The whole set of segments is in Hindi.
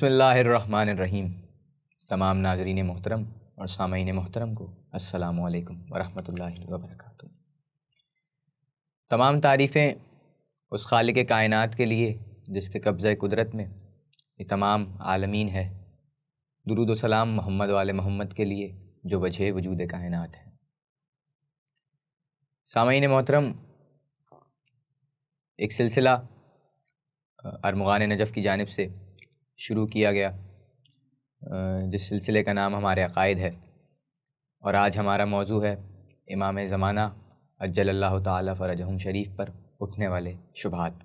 बसमीम तमाम नाजरीन मोहतरम और सामीन मोहतरम को अल्लाम वरहमल वबरक तमाम तारीफ़ें उस खालिक कायनात के लिए जिसके कब्ज़ कुदरत में ये तमाम आलमीन है दरुद सलाम मोहम्मद वाल मोहम्मद के लिए जो वजह वजूद कायनात है सामीन मोहतरम एक सिलसिला अरमगान नजफ़ की जानब से शुरू किया गया जिस सिलसिले का नाम हमारे अकायद है और आज हमारा मौजू है इमाम ज़माना अज्जल तरजहम शरीफ पर उठने वाले शुभात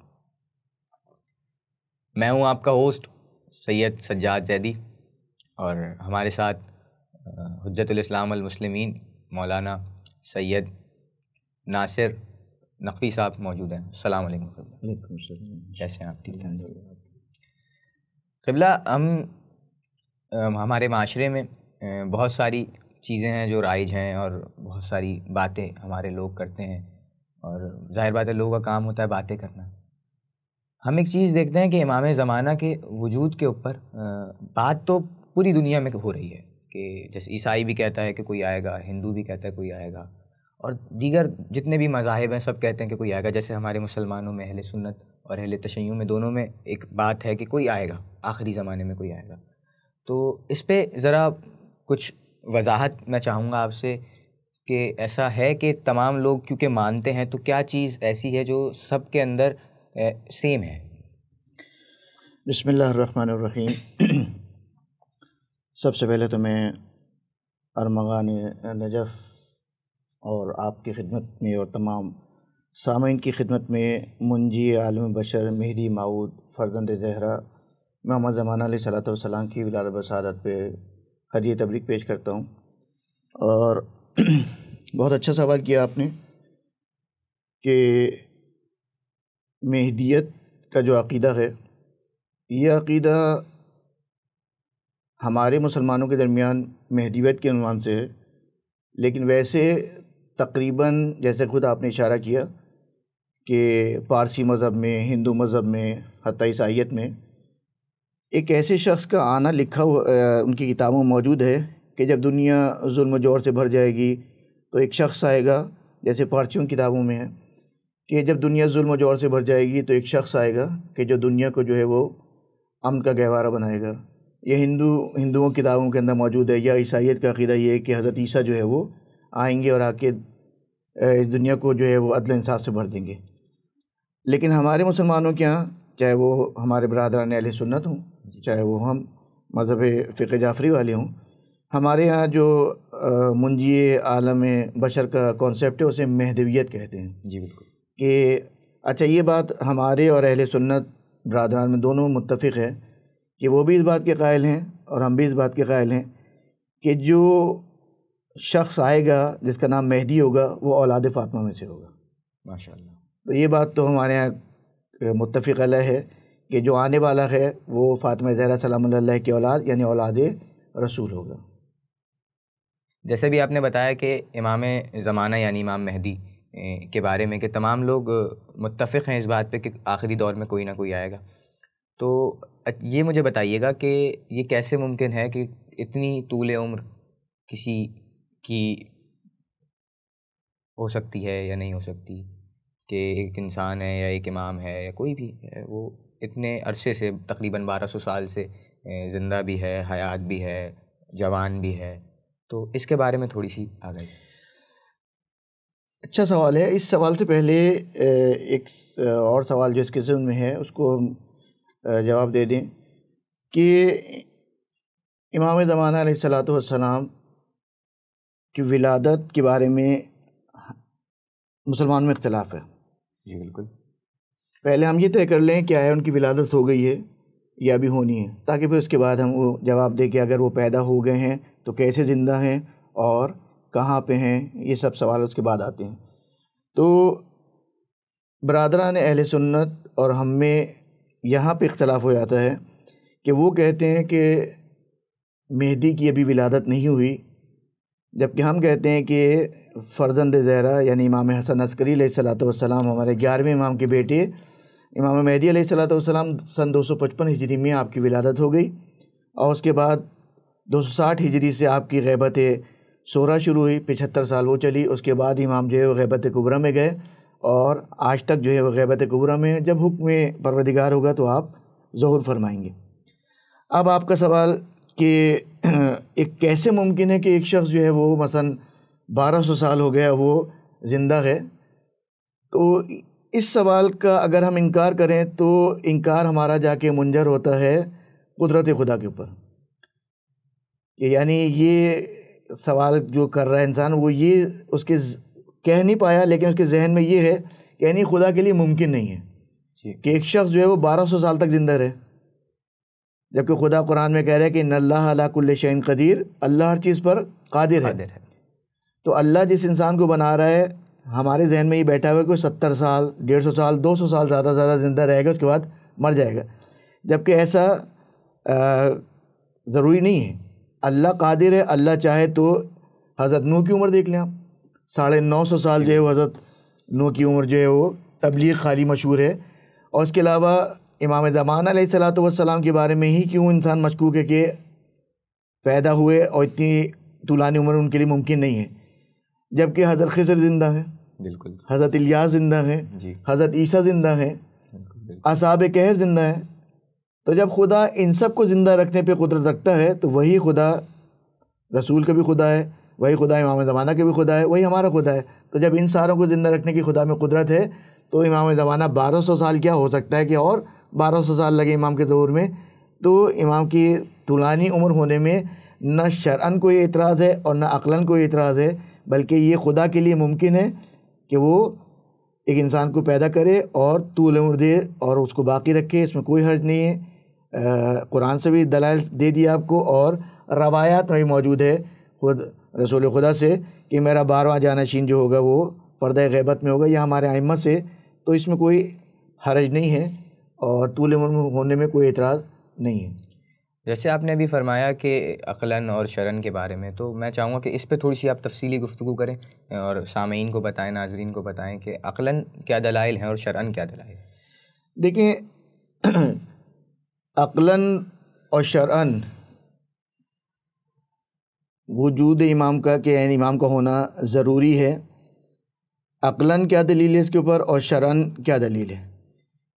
मैं हूं आपका होस्ट सैयद सज्जाद जैदी और हमारे साथ हजतलामसलमिन मौलाना सैयद नासिर नकवी साहब मौजूद हैं सलाम कैसे हैं आप ठीक कबला हम हमारे माशरे में बहुत सारी चीज़ें हैं जो राइज हैं और बहुत सारी बातें हमारे लोग करते हैं और जाहिर बात है लोगों का काम होता है बातें करना हम एक चीज़ देखते हैं कि इमाम ज़माना के वजूद के ऊपर बात तो पूरी दुनिया में हो रही है कि जैसे ईसाई भी कहता है कि कोई आएगा हिंदू भी कहता है कोई आएगा और दीगर जितने भी मज़ाहब हैं सब कहते हैं कि कोई आएगा जैसे हमारे मुसलमानों में अहल सुन्नत और अहले तशैयों में दोनों में एक बात है कि कोई आएगा आखिरी ज़माने में कोई आएगा तो इस पर ज़रा कुछ वजाहत मैं चाहूँगा आपसे कि ऐसा है कि तमाम लोग क्योंकि मानते हैं तो क्या चीज़ ऐसी है जो सब के अंदर ए, सेम है बसमीम सबसे पहले तो मैं अरमगान नजफ़ और आपकी खिदमत में और तमाम सामीन की खिदमत में मुंजी आलम बशर मेहदी माऊद फर्जंद जहरा मोहम्मद जमान अली सलाम की विलाद बसादत पे हदिय तबरीक पेश करता हूँ और बहुत अच्छा सवाल किया आपने कि मेहदियत का जो अकीदा है यह अकीदा हमारे मुसलमानों के दरमियान मेहदीवत के अनुमान से है लेकिन वैसे तकरीबन जैसे खुद आपने इशारा किया कि पारसी मज़हब में हिंदू मज़हब में हती ईसाइत में एक ऐसे शख्स का आना लिखा हुआ उनकी किताबों में मौजूद है कि जब दुनिया जुल्म जोर से भर जाएगी तो एक शख्स आएगा जैसे पारसी किताबों में है कि जब दुनिया जुल्म जोर से भर जाएगी तो एक शख्स आएगा कि जो दुनिया को जो है वो अमन का गहवारा बनाएगा ये हिंदू हिंदुओं किताबों के अंदर मौजूद है या ईसाइत का अकीदा ये है कि हज़रत ईसा जो है वो आएंगे और आके इस दुनिया को जो है वो अदल इंसाफ से भर देंगे लेकिन हमारे मुसलमानों के यहाँ चाहे वो हमारे बरदरान अहल सुन्नत हों चाहे वो हम मज़हब फ़िक जाफरी वाले हों हमारे यहाँ जो मुंजिए आलम बशर का कॉन्सेप्ट है उसे महदवियत कहते हैं जी बिल्कुल कि अच्छा ये बात हमारे और अहल सुन्नत बरदरान में दोनों मुतफ़ है कि वो भी इस बात के कायल हैं और हम भी इस बात के कायल हैं कि जो शख्स आएगा जिसका नाम मेहदी होगा वो औलाद फ़ातमा में से होगा माशा तो ये बात तो हमारे यहाँ मुतफ़ अलग है कि जो आने वाला है वो फ़ातिमा ज़हरा सलाम की औलाद यानी औलाद रसूल होगा जैसे भी आपने बताया कि इमाम ज़माना यानी इमाम महदी के बारे में कि तमाम लोग मुतफ़ हैं इस बात पे कि आखिरी दौर में कोई ना कोई आएगा तो ये मुझे बताइएगा कि ये कैसे मुमकिन है कि इतनी तूल उम्र किसी की हो सकती है या नहीं हो सकती कि एक इंसान है या एक इमाम है या कोई भी है वो इतने अरसे से तकरीबन 1200 साल से ज़िंदा भी है हयात भी है जवान भी है तो इसके बारे में थोड़ी सी गई अच्छा सवाल है इस सवाल से पहले एक और सवाल जो इसके जुम्मन में है उसको हम जवाब दे दें कि इमाम ज़माना सलाम की विलादत के बारे में मुसलमान में इख्तलाफ है जी बिल्कुल पहले हम ये तय कर लें क्या है उनकी विलादत हो गई है या अभी होनी है ताकि फिर उसके बाद हम वो जवाब दें कि अगर वो पैदा हो गए हैं तो कैसे ज़िंदा हैं और कहाँ पे हैं ये सब सवाल उसके बाद आते हैं तो बरदरान अहल सुन्नत और हम में यहाँ पे इख्तलाफ हो जाता है कि वो कहते हैं कि मेहदी की अभी विलादत नहीं हुई जबकि हम कहते हैं कि फ़र्जंद ज़हरा यानी इमाम हसन अस्करी सलाम हमारे ग्यारहवें इमाम के बेटे इमाम मेहदी सलाम सन दो सौ पचपन हिजरी में आपकी विलादत हो गई और उसके बाद दो सौ साठ हिजरी से आपकी गैबत सोरा शुरू हुई पचहत्तर साल वो चली उसके बाद इमाम जो है वह गैबत कुबरा में गए और आज तक जो है वह गैबत कुबरा में जब हुक्म परवरदिगार होगा तो आप ज़हूर फरमाएंगे अब आपका सवाल कि एक कैसे मुमकिन है कि एक शख्स जो है वो मसलन 1200 साल हो गया वो ज़िंदा है तो इस सवाल का अगर हम इनकार करें तो इनकार हमारा जाके मुंजर होता है कुदरत खुदा के ऊपर यानी ये सवाल जो कर रहा है इंसान वो ये उसके कह नहीं पाया लेकिन उसके जहन में ये है यानी खुदा के लिए मुमकिन नहीं है कि एक शख्स जो है वो 1200 साल तक ज़िंदा रहे जबकि खुदा कुरान में कह रहे हैं कि नल्लाकुल्ल शैन कदीर अल्लाह हर चीज़ पर कादिर है।, है तो अल्लाह जिस इंसान को बना रहा है हमारे जहन में ये बैठा हुआ है कि सत्तर साल डेढ़ सौ साल दो सौ साल ज़्यादा से ज़्यादा ज़िंदा रहेगा उसके बाद मर जाएगा जबकि ऐसा ज़रूरी नहीं है अल्लाह कादिर है अल्लाह चाहे तो हज़रत नू की उम्र देख लें आप साढ़े नौ सौ साल जो है वो हज़रत नू की उम्र जो है वो तबलीग खाली मशहूर है और उसके अलावा इमाम ज़मान सलाम के बारे में ही क्यों इंसान मशकूक है कि पैदा हुए और इतनी तुलानी उम्र उनके लिए मुमकिन नहीं है जबकि हज़रत खजर ज़िंदा है बिल्कुल हज़रत इलिया ज़िंदा है हज़रत ईसा ज़िंदा है असाब कहर ज़िंदा है तो जब खुदा इन सब को ज़िंदा रखने पर कुदरत रखता है तो वही खुदा रसूल का भी खुदा है वही खुदा इमाम ज़माना का भी खुदा है वही हमारा खुदा है तो जब इन सारों को ज़िंदा रखने की खुदा में कुदरत है तो इमाम ज़माना बारह सौ साल क्या हो सकता है कि और बारह सौ साल लगे इमाम के दौर में तो इमाम की तुलानी उम्र होने में न शरअन कोई एतराज़ है और न अकलन कोई एतराज़ है बल्कि ये खुदा के लिए मुमकिन है कि वो एक इंसान को पैदा करे और तूल उम्र दे और उसको बाकी रखे इसमें कोई हर्ज नहीं है कुरान से भी दलाल दे दिया आपको और रवायात में भी मौजूद है खुद रसूल खुदा से कि मेरा बारवा जानशीन जो होगा वो पर्दा गैबत में होगा या हमारे आइम्मा से तो इसमें कोई हरज नहीं है और तूल उम्र होने में कोई एतराज़ नहीं है जैसे आपने अभी फरमाया कि अकलन और शरण के बारे में तो मैं चाहूँगा कि इस पर थोड़ी सी आप तफसली गुफ्तु करें और सामीन को बताएं नाजरीन को बताएं कि अकलन क्या दलाइल हैं और शरण क्या दलाइल देखें अकलन और शरण वजूद इमाम का के इमाम का होना ज़रूरी है अकलन क्या दलील है इसके ऊपर और शरण क्या दलील है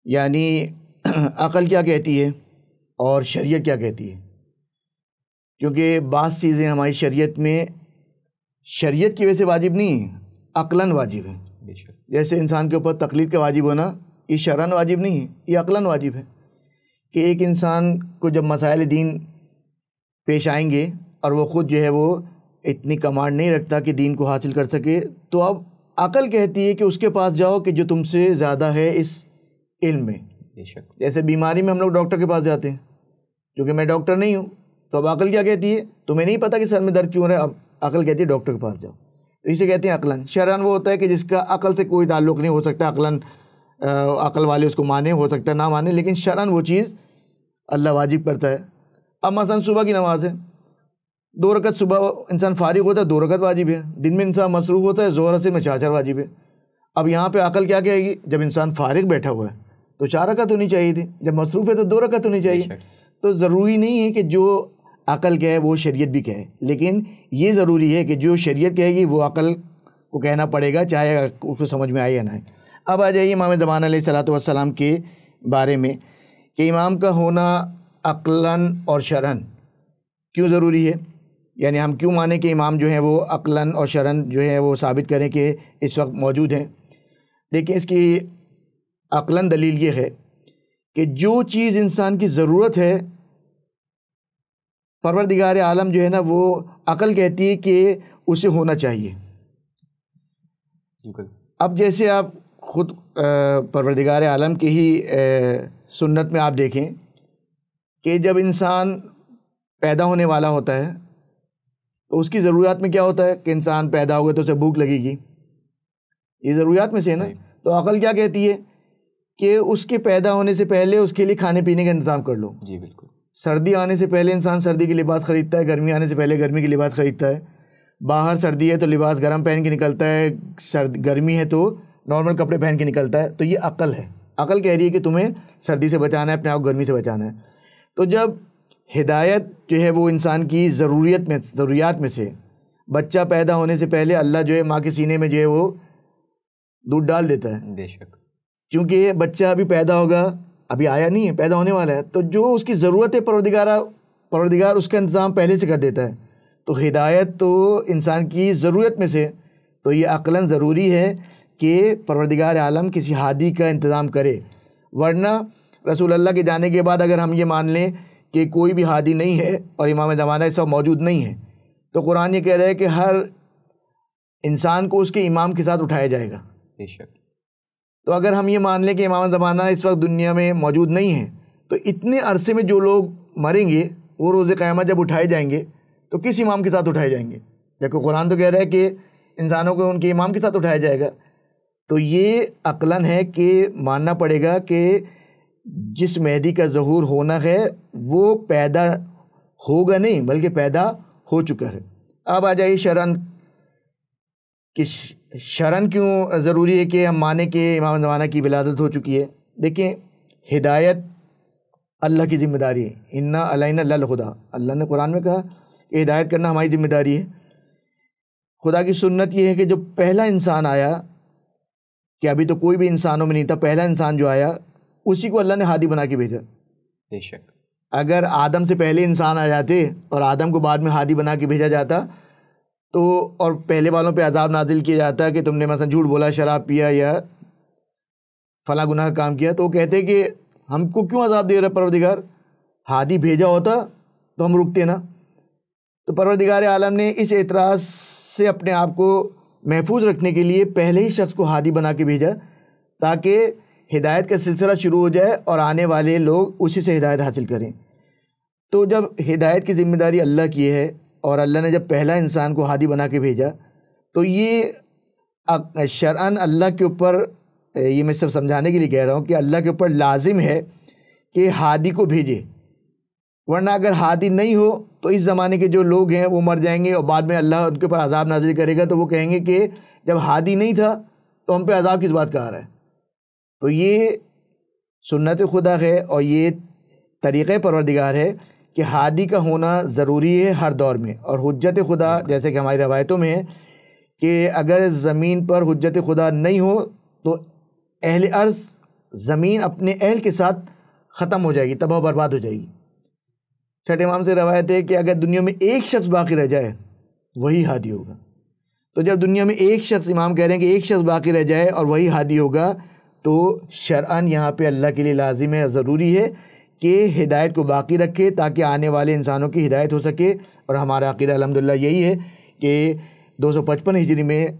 यानी अकल क्या कहती है और शरीयत क्या कहती है क्योंकि बास चीज़ें हमारी शरीयत में शरीयत की वजह से वाजिब नहीं है अकलन वाजिब है जैसे इंसान के ऊपर तकलीफ का वाजिब होना ये शरण वाजिब नहीं है ये अकलन वाजिब है कि एक इंसान को जब मसाइल दीन पेश आएंगे और वो ख़ुद जो है वो इतनी कमांड नहीं रखता कि दीन को हासिल कर सके तो अब अकल कहती है कि उसके पास जाओ कि जो तुमसे ज़्यादा है इस इल्म में बेशक जैसे बीमारी में हम लोग डॉक्टर के पास जाते हैं क्योंकि मैं डॉक्टर नहीं हूँ तो अब अकल क्या कहती है तुम्हें नहीं पता कि सर में दर्द क्यों हो रहा है अब अकल कहती है डॉक्टर के पास जाओ तो इसे कहते हैं अकलन शरण वो होता है कि जिसका अकल से कोई ताल्लुक नहीं हो सकता अकलन अकल वाले उसको माने हो सकता ना माने लेकिन शरण वो चीज़ अल्लाह वाजिब करता है अब मसलन सुबह की नमाज़ है दो रकत सुबह इंसान फारिग होता है दो रकत वाजिब है दिन में इंसान मसरूफ़ होता है जोर से में चार चार वाजिब है अब यहाँ पे अकल क्या कहेगी जब इंसान फारिग बैठा हुआ है तो चार रकत होनी चाहिए थी जब मसरूफ़ है तो दो रकत होनी चाहिए तो ज़रूरी नहीं है कि जो अकल कहे वो शरीयत भी कहे लेकिन ये ज़रूरी है कि जो शरीयत कहेगी वो अकल को कहना पड़ेगा चाहे उसको समझ में आए या ना आए अब आ जाइए इमाम ज़मान सलाम के बारे में कि इमाम का होना अक्लन और शरण क्यों ज़रूरी है यानी हम क्यों माने कि इमाम जो हैं वो अक्लन और शरण जो है वो साबित करें कि इस वक्त मौजूद हैं देखिए इसकी अकलन दलील ये है कि जो चीज़ इंसान की ज़रूरत है परवरदिगार आलम जो है ना वो अकल कहती है कि उसे होना चाहिए अब जैसे आप ख़ुद परवरदिगार आलम की ही सुन्नत में आप देखें कि जब इंसान पैदा होने वाला होता है तो उसकी ज़रूरियात में क्या होता है कि इंसान पैदा होगा तो उसे भूख लगेगी ये ज़रूरियात में से है ना तो अकल क्या कहती है कि उसके पैदा होने से पहले उसके लिए खाने पीने का इंतज़ाम कर लो जी बिल्कुल सर्दी आने से पहले इंसान सर्दी के लिबास ख़रीदता है गर्मी आने से पहले गर्मी के लिबास ख़रीदता है बाहर सर्दी है तो लिबास गर्म पहन के निकलता है सर्द गर्मी है तो नॉर्मल कपड़े पहन के निकलता है तो ये अकल है अकल कह रही है कि तुम्हें सर्दी से बचाना है अपने आप गर्मी से बचाना है तो जब हिदायत जो है वो इंसान की ज़रूरियत में ज़रूरियात में से बच्चा पैदा होने से पहले अल्लाह जो है माँ के सीने में जो है वो दूध डाल देता है बेशक क्योंकि बच्चा अभी पैदा होगा अभी आया नहीं है पैदा होने वाला है तो जो उसकी ज़रूरत है परवरदिगारा परवरदिगार उसका इंतज़ाम पहले से कर देता है तो हिदायत तो इंसान की ज़रूरत में से तो ये अकलन ज़रूरी है कि परवरदिगार आलम किसी हादी का इंतज़ाम करे वरना रसूल अल्लाह के जाने के बाद अगर हम ये मान लें कि कोई भी हादी नहीं है और इमाम ज़माना इस सब मौजूद नहीं है तो कुरान ये कह रहा है कि हर इंसान को उसके इमाम के साथ उठाया जाएगा बेशक तो अगर हम ये मान लें कि इमाम ज़माना इस वक्त दुनिया में मौजूद नहीं है तो इतने अरसे में जो लोग मरेंगे वो रोज़ क़्यामत जब उठाए जाएंगे तो किस इमाम के साथ उठाए जाएंगे जबकि कुरान तो कह रहा है कि इंसानों को उनके इमाम के साथ उठाया जाएगा तो ये अकलन है कि मानना पड़ेगा कि जिस मेहदी का ज़हूर होना है वो पैदा होगा नहीं बल्कि पैदा हो चुका है अब आ जाइए शरण किस शरण क्यों ज़रूरी है कि हम माने कि इमाम ज़माना की विलादत हो चुकी है देखिए हिदायत अल्लाह की ज़िम्मेदारी है इन्ना अलैना लल खुदा अल्लाह ने कुरान में कहा कि हिदायत करना हमारी ज़िम्मेदारी है खुदा की सुन्नत ये है कि जो पहला इंसान आया कि अभी तो कोई भी इंसानों में नहीं था पहला इंसान जो आया उसी को अल्लाह ने हादी बना के भेजा बेशक अगर आदम से पहले इंसान आ जाते और आदम को बाद में हादी बना के भेजा जाता तो और पहले वालों पे अजाब नाजिल किया जाता है कि तुमने मसला झूठ बोला शराब पिया या फला गुनाह काम किया तो वो कहते कि हमको क्यों अजाब दे रहा परवरदिगार हादी भेजा होता तो हम रुकते ना तो परवरदिगार आलम ने इस एतराज़ से अपने आप को महफूज रखने के लिए पहले ही शख्स को हादी बना के भेजा ताकि हिदायत का सिलसिला शुरू हो जाए और आने वाले लोग उसी से हिदायत हासिल करें तो जब हिदायत की ज़िम्मेदारी अल्लाह की है और अल्लाह ने जब पहला इंसान को हादी बना के भेजा तो ये शरअन अल्लाह के ऊपर ये मैं सिर्फ समझाने के लिए कह रहा हूँ कि अल्लाह के ऊपर लाजिम है कि हादी को भेजे वरना अगर हादी नहीं हो तो इस ज़माने के जो लोग हैं वो मर जाएंगे और बाद में अल्लाह उनके ऊपर अजाब नाजिल करेगा तो वो कहेंगे कि जब हादी नहीं था तो हम पे अजाब किस बात का आ रहा है तो ये सुन्नत खुदा है और ये तरीक़ परवरदिगार है कि हादी का होना ज़रूरी है हर दौर में और हजत खुदा जैसे कि हमारी रवायतों में है कि अगर ज़मीन पर हजत खुदा नहीं हो तो अहल अर्ज़ ज़मीन अपने अहल के साथ ख़त्म हो जाएगी तबाह बर्बाद हो जाएगी छठे इमाम से रवायत है कि अगर दुनिया में एक शख्स बाकी रह जाए वही हादी होगा तो जब दुनिया में एक शख्स इमाम कह रहे हैं कि एक शख्स बाकी रह जाए और वही हादी होगा तो शरअन यहाँ पे अल्लाह के लिए लाजिम है ज़रूरी है कि हिदायत को बाकी रखे ताकि आने वाले इंसानों की हिदायत हो सके और हमारा अकीदा अलहमदिल्ला यही है कि दो सौ पचपन हिजरी में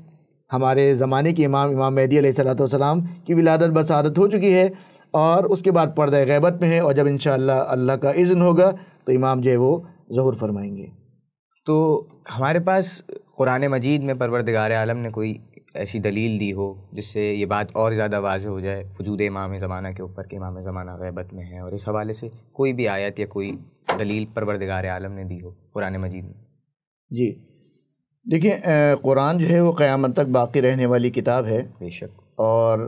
हमारे ज़माने के इमाम इमाम मेहदी सलाम की विलादत बसादत हो चुकी है और उसके बाद पर्दा गैबत में है और जब इन अल्लाह का इज़न होगा तो इमाम जो है वो ज़हूर फरमाएंगे तो हमारे पास कुरान मजीद में परवरदगार आलम ने कोई ऐसी दलील दी हो जिससे ये बात और ज़्यादा वाज हो जाए वजूद इमाम ज़माना के ऊपर कि इमाम ज़माना गैबत में है और इस हवाले से कोई भी आयत या कोई दलील परवरदगार आलम ने दी हो कुरान मजीद में जी देखिए कुरान जो है वो क़्यामत तक बाकी रहने वाली किताब है बेशक और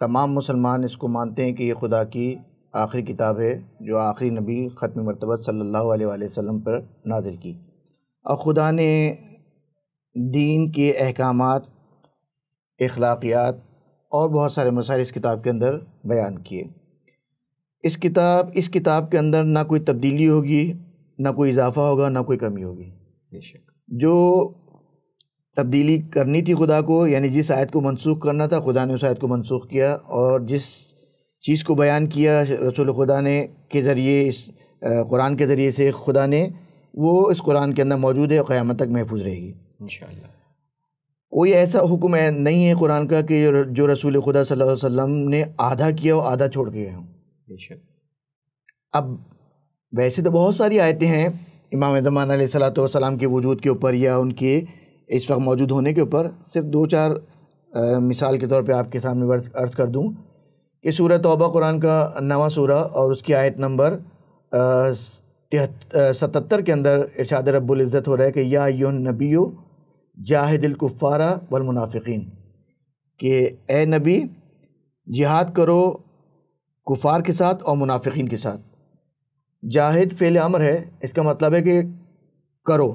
तमाम मुसलमान इसको मानते हैं कि ये खुदा की आखिरी किताब है जो आखिरी नबी ख़त्म मरतबत सल्लल्लाहु अलैहि वसल्लम पर नाजिल की और खुदा ने दीन के अहकाम अखलाकियात और बहुत सारे मसाइल इस किताब के अंदर बयान किए इस किताब इस किताब के अंदर ना कोई तब्दीली होगी ना कोई इजाफा होगा ना कोई कमी होगी जो तब्दीली करनी थी खुदा को यानी जिस आयत को मनसूख करना था खुदा ने उस आयत को मनसूख किया और जिस चीज़ को बयान किया रसूल खुदा ने के ज़रिए इस कुरान के ज़रिए से खुदा ने वो इस कुरान के अंदर मौजूद है और क़्यामत तक महफूज रहेगी इन कोई ऐसा हुक्म है नहीं है कुरान का कि जो रसूल खुदा सल्लल्लाहु अलैहि वसल्लम ने आधा किया और आधा छोड़ के हो अब वैसे तो बहुत सारी आयतें हैं इमाम ज़मान सलाम के वजूद के ऊपर या उनके इस वक्त मौजूद होने के ऊपर सिर्फ दो चार आ, मिसाल के तौर पे आपके सामने वर्ष अर्ज़ कर दूँ कि सूर तौबा कुरान का नवा सूरह और उसकी आयत नंबर सतर के अंदर इर्शाद रब्बुल इज़्ज़त हो रहा है कि या यो नबी जाहिदिलकुफ़ारा मुनाफिकीन के ए नबी जिहाद करो कुफ़ार के साथ और मुनाफिकीन के साथ जाहिद फ़ेल अमर है इसका मतलब है कि करो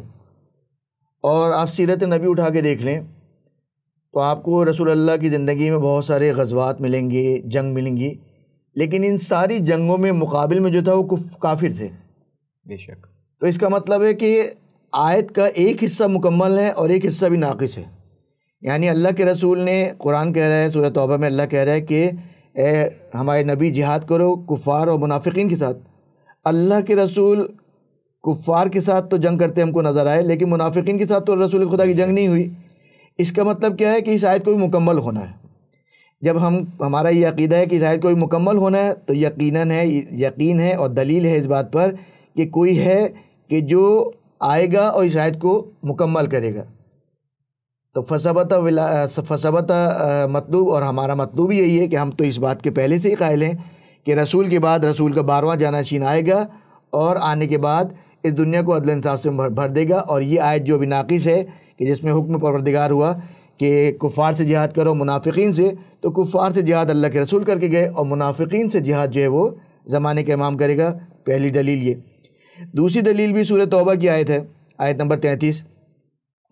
और आप सीरत नबी उठा के देख लें तो आपको रसूल अल्लाह की ज़िंदगी में बहुत सारे गजवात मिलेंगे जंग मिलेंगी लेकिन इन सारी जंगों में मुकाबल में जो था वो काफिर थे बेशक तो इसका मतलब है कि आयत का एक हिस्सा मुकम्मल है और एक हिस्सा भी नाक़स है यानी अल्लाह के रसूल ने कुरान कह रहा है सूरह तौबा में अल्लाह कह रहा है कि ए, हमारे नबी जिहाद करो कुफ़ार और मुनाफिकीन के साथ अल्लाह के रसूल कुफ़ार के साथ तो जंग करते हमको नज़र आए लेकिन मुनाफिकीन के साथ तो रसूल खुदा की जंग नहीं हुई इसका मतलब क्या है कि इस आयत को भी मुकम्मल होना है जब हम हमारा ये अकीदा है कि इस आयत को भी मुकम्मल होना है तो यकीनन है यकीन है और दलील है इस बात पर कि कोई है कि जो आएगा और इस आयत को मुकम्मल करेगा तो फसबत फसबत मतलूब और हमारा मतलूब यही है कि हम तो इस बात के पहले से ही कायल हैं कि रसूल के बाद रसूल का बारवा चीन आएगा और आने के बाद इस दुनिया को अदल इंसाफ से भर देगा और ये आयत जो नाकिस है कि जिसमें हुक्म परवरदिगार हुआ कि कुफ़ार से जिहाद करो मुनाफिकीन से तो कुफ़ार से जिहाद अल्लाह के रसूल करके गए और मुनाफिकीन से जिहाद जो है वो ज़माने का इमाम करेगा पहली दलील ये दूसरी दलील भी सूर तौबा की आयत है आयत नंबर तैंतीस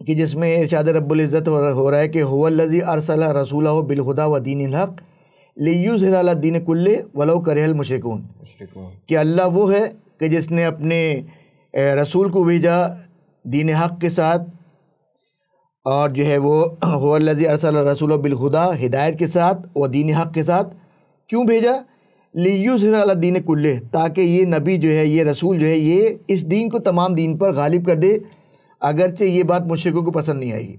कि जिसमें इरशाद रब्बुल्ज़त हो रहा है कि होवल्लजी अरसल रसूल हो बिलखुदा व दीन हक़ लेयूज़रा दीन कुल्ले वलो करहल मशरकून कि अल्लाह वो है कि जिसने अपने रसूल को भेजा दीन हक़ के साथ और जो है वो होल्लजी अरसल रसूल बिलखुदा हिदायत के साथ व दीन हक़ के साथ क्यों भेजा लियुजर दीन कुल्ले ताकि ये नबी जो है ये रसूल जो है ये इस दीन को तमाम दीन पर गालिब कर दे अगरचे ये बात मुशरकों को पसंद नहीं आएगी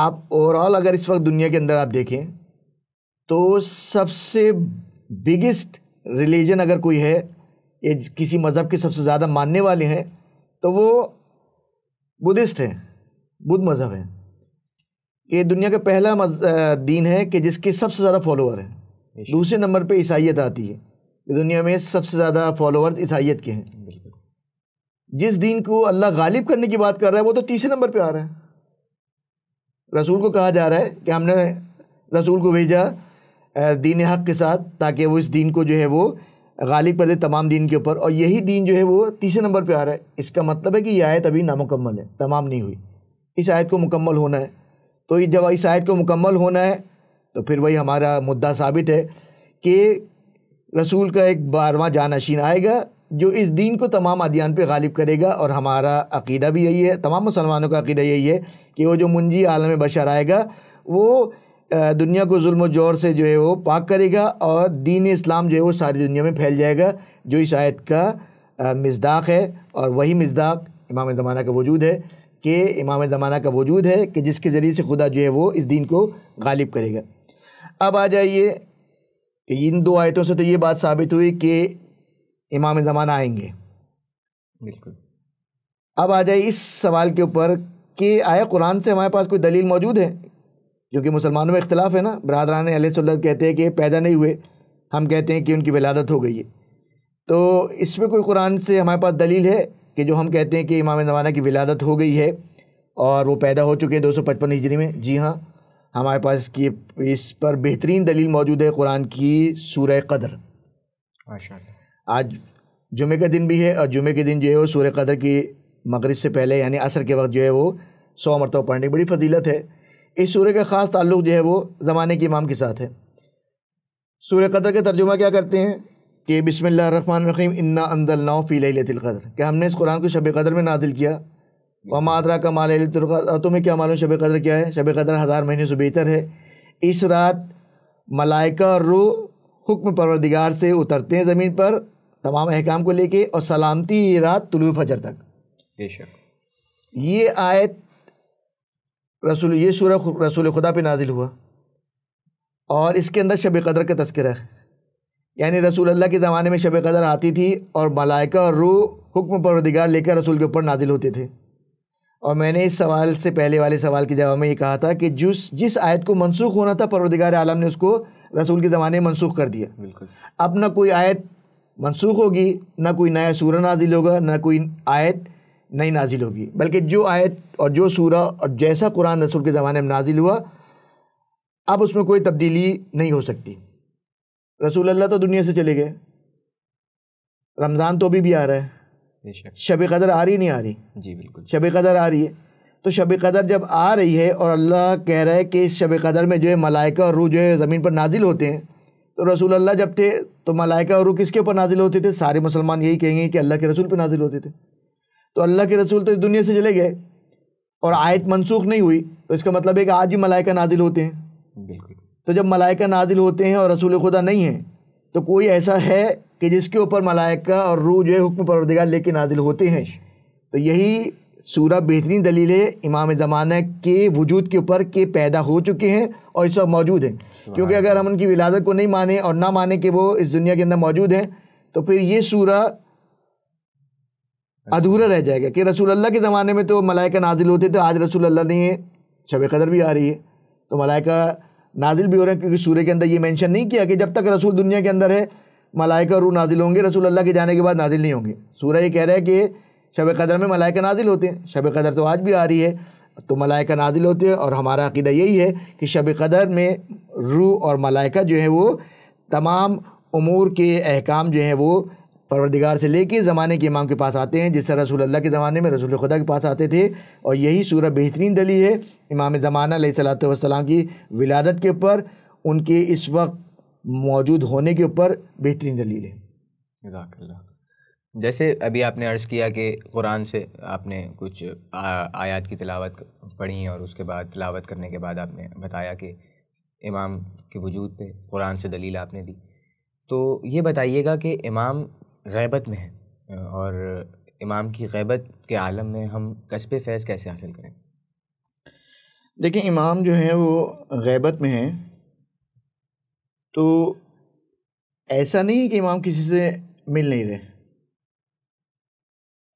आप ओवरऑल अगर इस वक्त दुनिया के अंदर आप देखें तो सबसे बिगेस्ट रिलीजन अगर कोई है ये किसी मज़हब के सबसे ज़्यादा मानने वाले हैं तो वो बुद्धिस्ट हैं बुद्ध मज़हब है ये दुनिया का पहला दीन है कि जिसके सबसे ज़्यादा फॉलोअर हैं दूसरे नंबर पे ईसाइत आती है दुनिया में सबसे ज़्यादा फॉलोअर्स ईसाइत के हैं जिस दिन को अल्लाह गालिब करने की बात कर रहा है वो तो तीसरे नंबर पे आ रहा है रसूल को कहा जा रहा है कि हमने रसूल को भेजा दीन हक़ के साथ ताकि वो इस दीन को जो है वो गालिब कर दे तमाम दीन के ऊपर और यही दीन जो है वो तीसरे नंबर पर आ रहा है इसका मतलब है कि यह आयत अभी नामुकम्मल है तमाम नहीं हुई इस आयत को मुकम्मल होना है तो जब इस आयत को मुकम्मल होना है तो फिर वही हमारा मुद्दा साबित है कि रसूल का एक बारवा जानशीन आएगा जो इस दीन को तमाम अदियान पे गालिब करेगा और हमारा अकीदा भी यही है तमाम मुसलमानों का अकीदा यही है कि वो जो मुंजी आलम बशर आएगा वो दुनिया को जुल्म जोर से जो है वो पाक करेगा और दीन इस्लाम जो है वो सारी दुनिया में फैल जाएगा जो इस आयत का मजदाक है और वही मजदाक इमाम ज़माना का वजूद है कि इमाम ज़माना का वजूद है कि जिसके ज़रिए से खुदा जो है वो इस दीन को गालिब करेगा अब आ जाइए कि इन दो आयतों से तो ये बात साबित हुई कि इमाम ज़माना आएंगे बिल्कुल अब आ जाइए इस सवाल के ऊपर कि आया कुरान से हमारे पास कोई दलील मौजूद है क्योंकि मुसलमानों में इख्तलाफ है ना बरदरान अलसलत कहते हैं कि पैदा नहीं हुए हम कहते हैं कि उनकी विलादत हो गई है तो इसमें कोई कुरान से हमारे पास दलील है कि जो हम कहते हैं कि इमाम ज़माना की विलादत हो गई है और वो पैदा हो चुके हैं दो सौ पचपन हिजरी में जी हाँ हमारे पास इसकी इस पर बेहतरीन दलील मौजूद है कुरान की सूर कदर आज जुमे का दिन भी है और जुमे के दिन जो है वो सूर्य कदर की मगरब से पहले यानी असर के वक्त जो है वो सौ मरतब पढ़ने की बड़ी फजीलत है इस सूर्य का ख़ास ताल्लुक जो है वो ज़माने के इमाम के साथ है सूर कदर का तर्जुमा क्या करते हैं कि रहीम इन्ना अंदर नाव फ़ी लतिल कदर कि हमने इस कुरान को शब कदर में नादिल किया वमा अतरा का माल तुम्हें क्या मालूम शब कदर क्या है शब कदर हज़ार महीने से बेहतर है इस रात मलाइका और रू हुक्म परवरदिगार से उतरते हैं ज़मीन पर तमाम अहकाम को लेके और सलामती ये रात तुलु फजर तक बेशक ये आयत रसूल ये सूर रसूल खुदा पे नाजिल हुआ और इसके अंदर शब कदर का तस्करा है यानी रसूल अल्लाह के ज़माने में शब कदर आती थी और मलाइका और रू हुक्म परवरदिगार लेकर रसूल के ऊपर नाजिल होते थे और मैंने इस सवाल से पहले वाले सवाल के जवाब में ये कहा था कि जिस जिस आयत को मनसूख होना था परवरदिगार आलम ने उसको रसूल के ज़माने में मनसूख कर दिया बिल्कुल अब ना कोई आयत मनसूख होगी ना कोई नया सूरा नाजिल होगा ना कोई आयत नहीं नाजिल होगी बल्कि जो आयत और जो सूरा और जैसा कुरान रसूल के ज़माने में नाजिल हुआ अब उसमें कोई तब्दीली नहीं हो सकती रसूल अल्लाह तो दुनिया से चले गए रमज़ान तो अभी भी आ रहा है शब कदर आ रही नहीं आ रही जी बिल्कुल शब कदर आ रही है तो शब कदर जब आ रही है और अल्लाह कह रहा है कि इस शब कदर में जो है मलाइका और रू जो है ज़मीन पर नाजिल होते हैं तो रसूल अल्लाह जब थे तो मलाइका और रू किसके ऊपर नाजिल होते थे सारे मुसलमान यही कहेंगे कि अल्लाह के रसूल पर नाजिल होते थे तो अल्लाह के रसूल तो इस दुनिया से चले गए और आयत मनसूख नहीं हुई तो इसका मतलब है कि आज भी मलाइका नाजिल होते हैं बिल्कुल तो जब मलाइका नाजिल होते हैं और रसूल खुदा नहीं है तो कोई ऐसा है कि जिसके ऊपर मलाइका और रूह जो है हुक्म परवरदिगार लेके नाजिल होते हैं तो यही सूरह बेहतरीन दलील है इमाम ज़माना के वजूद के ऊपर के पैदा हो चुके हैं और इस वक्त मौजूद हैं क्योंकि अगर हम उनकी विलादत को नहीं माने और ना माने कि वो इस दुनिया के अंदर मौजूद हैं तो फिर ये सूरह अच्छा। अधूरा रह जाएगा कि रसूल अल्लाह के ज़माने में तो मलाइका नाजिल होते थे आज रसूल अल्लाह नहीं है शब कदर भी आ रही है तो मलाइका नाजिल भी हो रहे हैं क्योंकि सूर्य के अंदर ये मेंशन नहीं किया कि जब तक रसूल दुनिया के अंदर है मलाइका रू नाजिल होंगे रसूल अल्लाह के जाने के बाद नाजिल नहीं होंगे सूरह ये कह रहा है कि शब कदर में मलाइका नाजिल होते हैं शब कदर तो आज भी आ रही है तो मलाइका नाजिल होते हैं और हमारा अकीदा यही है कि शब कदर में रूह और मलाइका जो है वो तमाम अमूर के अहकाम जो हैं वो परवरदिगार से लेके ज़माने के इमाम के पास आते हैं जिस तरह रसूल अल्लाह के ज़माने में रसूल खुदा के पास आते थे और यही सूरह बेहतरीन दली है इमाम ज़माना सलात वसलाम की विलादत के ऊपर उनके इस वक्त मौजूद होने के ऊपर बेहतरीन दलील है जैसे अभी आपने अर्ज़ किया कि कुरान से आपने कुछ आ, आयात की तिलावत पढ़ी और उसके बाद तिलावत करने के बाद आपने बताया कि इमाम के वजूद पे कुरान से दलील आपने दी तो ये बताइएगा कि इमाम गैबत में है और इमाम की गैबत के आलम में हम कस्ब फैज़ कैसे हासिल करें देखिए इमाम जो है वो गैबत में है तो ऐसा नहीं है कि इमाम किसी से मिल नहीं रहे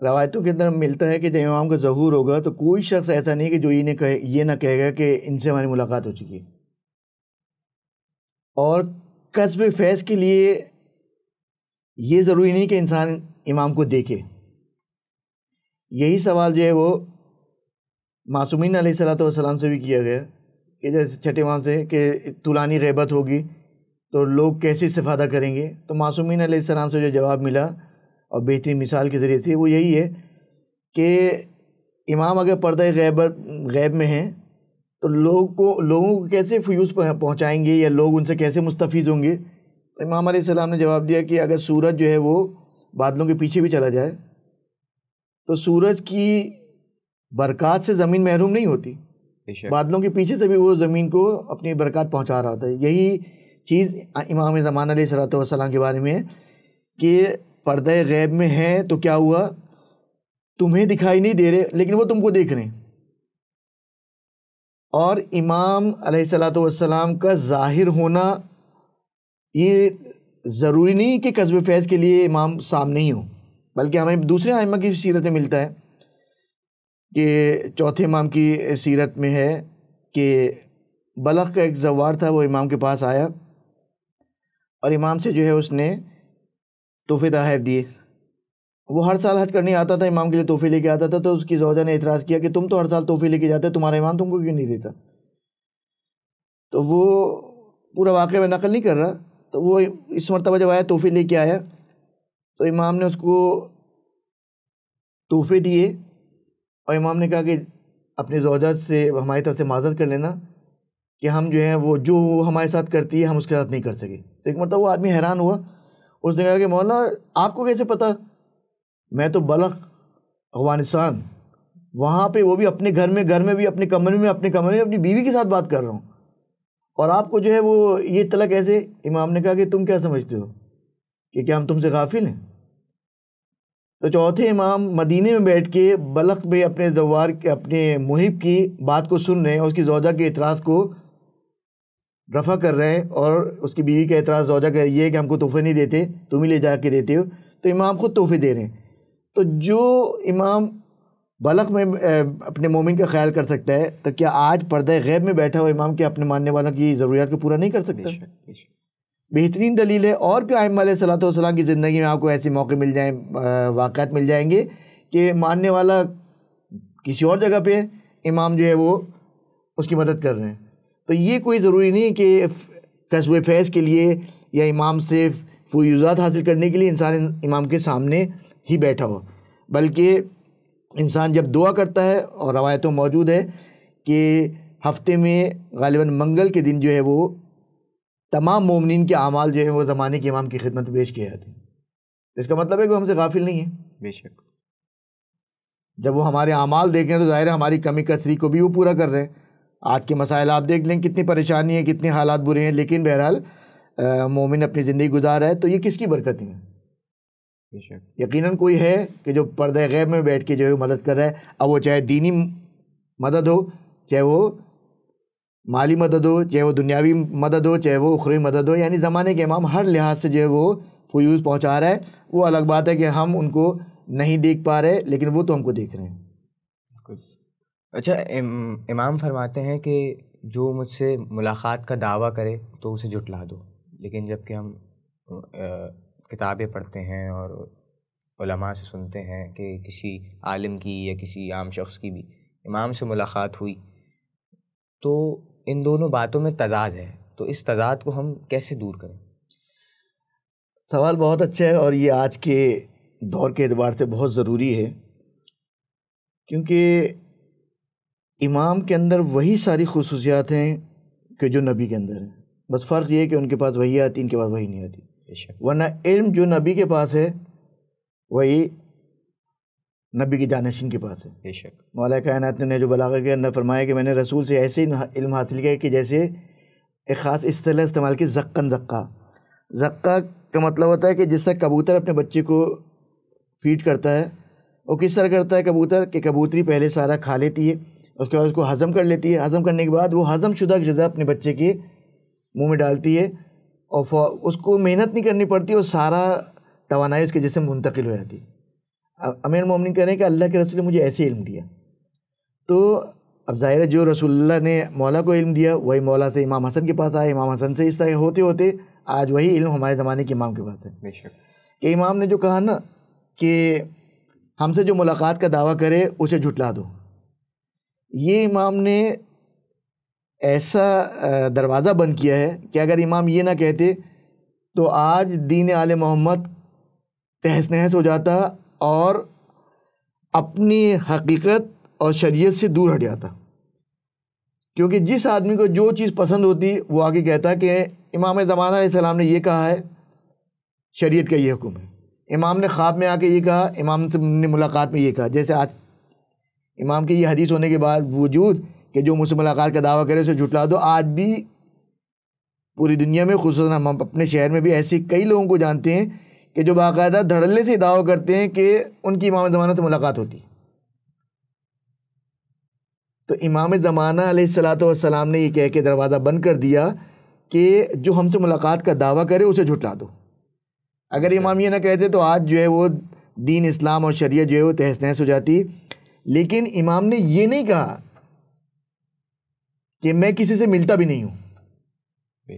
रवायतों के अंदर मिलता है कि जब इमाम का जहूर होगा तो कोई शख्स ऐसा नहीं कि जो ये कहे ये ना कहेगा कि इनसे हमारी मुलाकात हो चुकी है और कस्ब फैज़ के लिए ये ज़रूरी नहीं कि इंसान इमाम को देखे यही सवाल जो है वो मासूमिन सलाम से भी किया गया कि जैसे छठे इमाम से कि तुलानी गैबत होगी तो लोग कैसे इस्तेफ़ादा करेंगे तो मासूमिन सलाम से जो जवाब मिला और बेहतरीन मिसाल के ज़रिए थी वो यही है कि इमाम अगर पर्दे गैब गैब में हैं तो लोग को लोगों को कैसे फ्यूज़ पहुँचाएँगे या लोग उनसे कैसे मुस्तफ़ होंगे तो इमाम सलाम ने जवाब दिया कि अगर सूरज जो है वो बादलों के पीछे भी चला जाए तो सूरज की बरक़ात से ज़मीन महरूम नहीं होती बादलों के पीछे से भी वो ज़मीन को अपनी बरक़ात पहुँचा रहा था यही चीज़ इमाम ज़मान सलाम के बारे में कि पर्द गैब में है तो क्या हुआ तुम्हें दिखाई नहीं दे रहे लेकिन वो तुमको देख रहे हैं और इमाम सलाम का ज़ाहिर होना ये ज़रूरी नहीं कि कस्ब फैज़ के लिए इमाम सामने ही हो बल्कि हमें दूसरे आयमा की सीरत में मिलता है कि चौथे इमाम की सीरत में है कि बलख का एक जवार था वो इमाम के पास आया और इमाम से जो है उसने तोहफे तहफ दिए वो हर साल हज करने आता था इमाम के लिए तोहफे लेके आता था तो उसकी जोजा ने इतराज़ किया कि तुम तो हर साल तोहफे लेके जाते तुम्हारा इमाम तुमको क्यों नहीं देता तो वो पूरा वाक़ में नकल नहीं कर रहा तो वो इस मरतबा जब आया तोहफे लेके आया तो इमाम ने उसको तोहफे दिए और इमाम ने कहा कि अपने जोजा से हमारी तरफ से माजत कर लेना कि हम जो है वो जो हमारे साथ करती है हम उसके साथ नहीं कर सके तो एक मतलब वो आदमी हैरान हुआ उसने कहा कि मौलाना आपको कैसे पता मैं तो बलख अफगानिस्तान वहाँ पे वो भी अपने घर में घर में भी अपने कमरे में अपने कमरे में अपनी बीवी के साथ बात कर रहा हूँ और आपको जो है वो ये तला ऐसे इमाम ने कहा कि तुम क्या समझते हो कि क्या हम तुमसे गाफिल हैं तो चौथे इमाम मदीने में बैठ के बलख में अपने जवार के अपने मुहिब की बात को सुन रहे हैं उसकी जौजा के इतराज़ को रफ़ा कर रहे हैं और उसकी बीवी का एतराज़ जोजा कर ये कि हमको तोहफे नहीं देते तुम ही ले जा के देते हो तो इमाम ख़ुद तोहफे दे रहे हैं तो जो इमाम बलख में अपने मोमिन का ख्याल कर सकता है तो क्या आज पर्दे गैब में बैठा हुआ इमाम के अपने मानने वालों की ज़रूरियात को पूरा नहीं कर सकता बेहतरीन दलील है और भी वाले सलाम की ज़िंदगी में आपको ऐसे मौके मिल जाएँ वाक़ मिल जाएंगे कि मानने वाला किसी और जगह पर इमाम जो है वो उसकी मदद कर रहे हैं तो ये कोई ज़रूरी नहीं कि कस्ब फैज़ के लिए या इमाम से फ्यूजात हासिल करने के लिए इंसान इमाम के सामने ही बैठा हो बल्कि इंसान जब दुआ करता है और रवायतों मौजूद है कि हफ्ते में गालिबा मंगल के दिन जो है वो तमाम ममिन के अमाल जो है वो ज़माने के इमाम की खिदमत पेश किए जाते हैं इसका मतलब है कि वो हमसे गाफिल नहीं है बेशक जब वो हमारे अमाल देख रहे हैं तो ज़ाहिर है हमारी कमी कसरी को भी वो पूरा कर रहे हैं आज के मसाइल आप देख लें कितनी परेशानी है कितने हालात बुरे हैं लेकिन बहरहाल मोमिन अपनी ज़िंदगी गुजार रहा है तो ये किसकी बरकतें हैं यकीनन कोई है कि जो पर्दे गैब में बैठ के जो है मदद कर रहा है अब वो चाहे दीनी मदद हो चाहे वो माली मदद हो चाहे वो दुनियावी मदद हो चाहे वो उखरी मदद हो यानी ज़माने के इमाम हर लिहाज से जो है वो फ्यूज़ पहुँचा रहा है वो अलग बात है कि हम उनको नहीं देख पा रहे लेकिन वो तो हमको देख रहे हैं अच्छा इम, इमाम फरमाते हैं कि जो मुझसे मुलाकात का दावा करे तो उसे जुटला दो लेकिन जबकि हम किताबें पढ़ते हैं और उलमा से सुनते हैं कि किसी आलिम की या किसी आम शख्स की भी इमाम से मुलाकात हुई तो इन दोनों बातों में तजाद है तो इस तजाद को हम कैसे दूर करें सवाल बहुत अच्छा है और ये आज के दौर के अतबार से बहुत ज़रूरी है क्योंकि इमाम के अंदर वही सारी खसूसियात हैं कि जो नबी के अंदर हैं बस फ़र्क ये है कि उनके पास वही आती इनके पास वही नहीं आती वरना इल्म जो नबी के पास है वही नबी की जानशीन के पास है बेशक मौल कायनात ने जो बलागा के अंदर फरमाया कि मैंने रसूल से ऐसे इल्म हासिल किया कि जैसे एक ख़ास तरह इस्तेमाल की जक्कन जक्का जक्का का मतलब होता है कि जिस तरह कबूतर अपने बच्चे को फीड करता है वो किस तरह करता है कबूतर कि कबूतरी पहले सारा खा लेती है उसके बाद उसको हज़म कर लेती है हज़म करने के बाद वो हज़म शुदा गज़ा अपने बच्चे के मुंह में डालती है और उसको मेहनत नहीं करनी पड़ती और सारा तोानाई उसके जिसम मुंतकिल हो जाती है अमीर मोमिन करें कि अल्लाह के रसूल ने मुझे ऐसे इल्म दिया तो अब ज़ाहिर जो रसुल्ला ने मौला को इल्म दिया वही मौला से इमाम हसन के पास आए इमाम हसन से इस तरह होते होते आज वही इल्म हमारे ज़माने के इमाम के पास है कि इमाम ने जो कहा ना कि हमसे जो मुलाकात का दावा करे उसे झुटला दो ये इमाम ने ऐसा दरवाज़ा बंद किया है कि अगर इमाम ये ना कहते तो आज दीन आल मोहम्मद तहस नहस हो जाता और अपनी हकीकत और शरीयत से दूर हट जाता क्योंकि जिस आदमी को जो चीज़ पसंद होती वो आगे कहता कि इमाम ज़माना सलाम ने ये कहा है शरीयत का ये हुक्म है इमाम ने ख्वाब में आके ये कहा इमाम से ने मुलाकात में ये कहा जैसे आज इमाम की ये हदीस होने के बाद वजूद कि जो मुझसे मुलाकात का दावा करे उसे झुटला दो आज भी पूरी दुनिया में खूस हम अपने शहर में भी ऐसे कई लोगों को जानते हैं कि जो बाकायदा धड़ल्ले से दावा करते हैं कि उनकी इमाम ज़माना से मुलाकात होती तो इमाम ज़माना सलाम ने यह कह के दरवाज़ा बंद कर दिया कि जो हमसे मुलाकात का दावा करे उसे झुटला दो अगर इमाम ये ना कहते तो आज जो है वो दीन इस्लाम और शरीय जो है वो तहस नहस हो जाती लेकिन इमाम ने यह नहीं कहा कि मैं किसी से मिलता भी नहीं हूं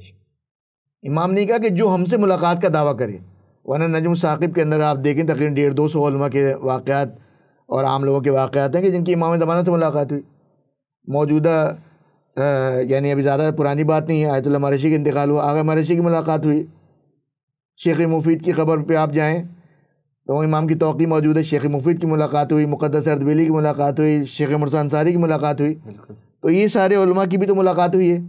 इमाम ने कहा कि जो हमसे मुलाकात का दावा करे वरना नजम साकिब के अंदर आप देखें तकरीबन डेढ़ दो सौ के वाकत और आम लोगों के वाकत हैं कि जिनकी इमाम ज़माना से मुलाकात हुई मौजूदा यानी अभी ज़्यादा पुरानी बात नहीं है आयतुल्ला मारेशी का इंतकाल हुआ आगे मारेशी की मुलाकात हुई शेख मुफीद की खबर पे आप जाएं तो इमाम की तोक़ी मौजूद है शेख मुफीद की मुलाकात हुई मुक़दस अरदवेली की मुलाकात हुई शेख मुरसा अंसारी की मुलाकात हुई तो ये सारे उलमा की भी तो मुलाकात हुई है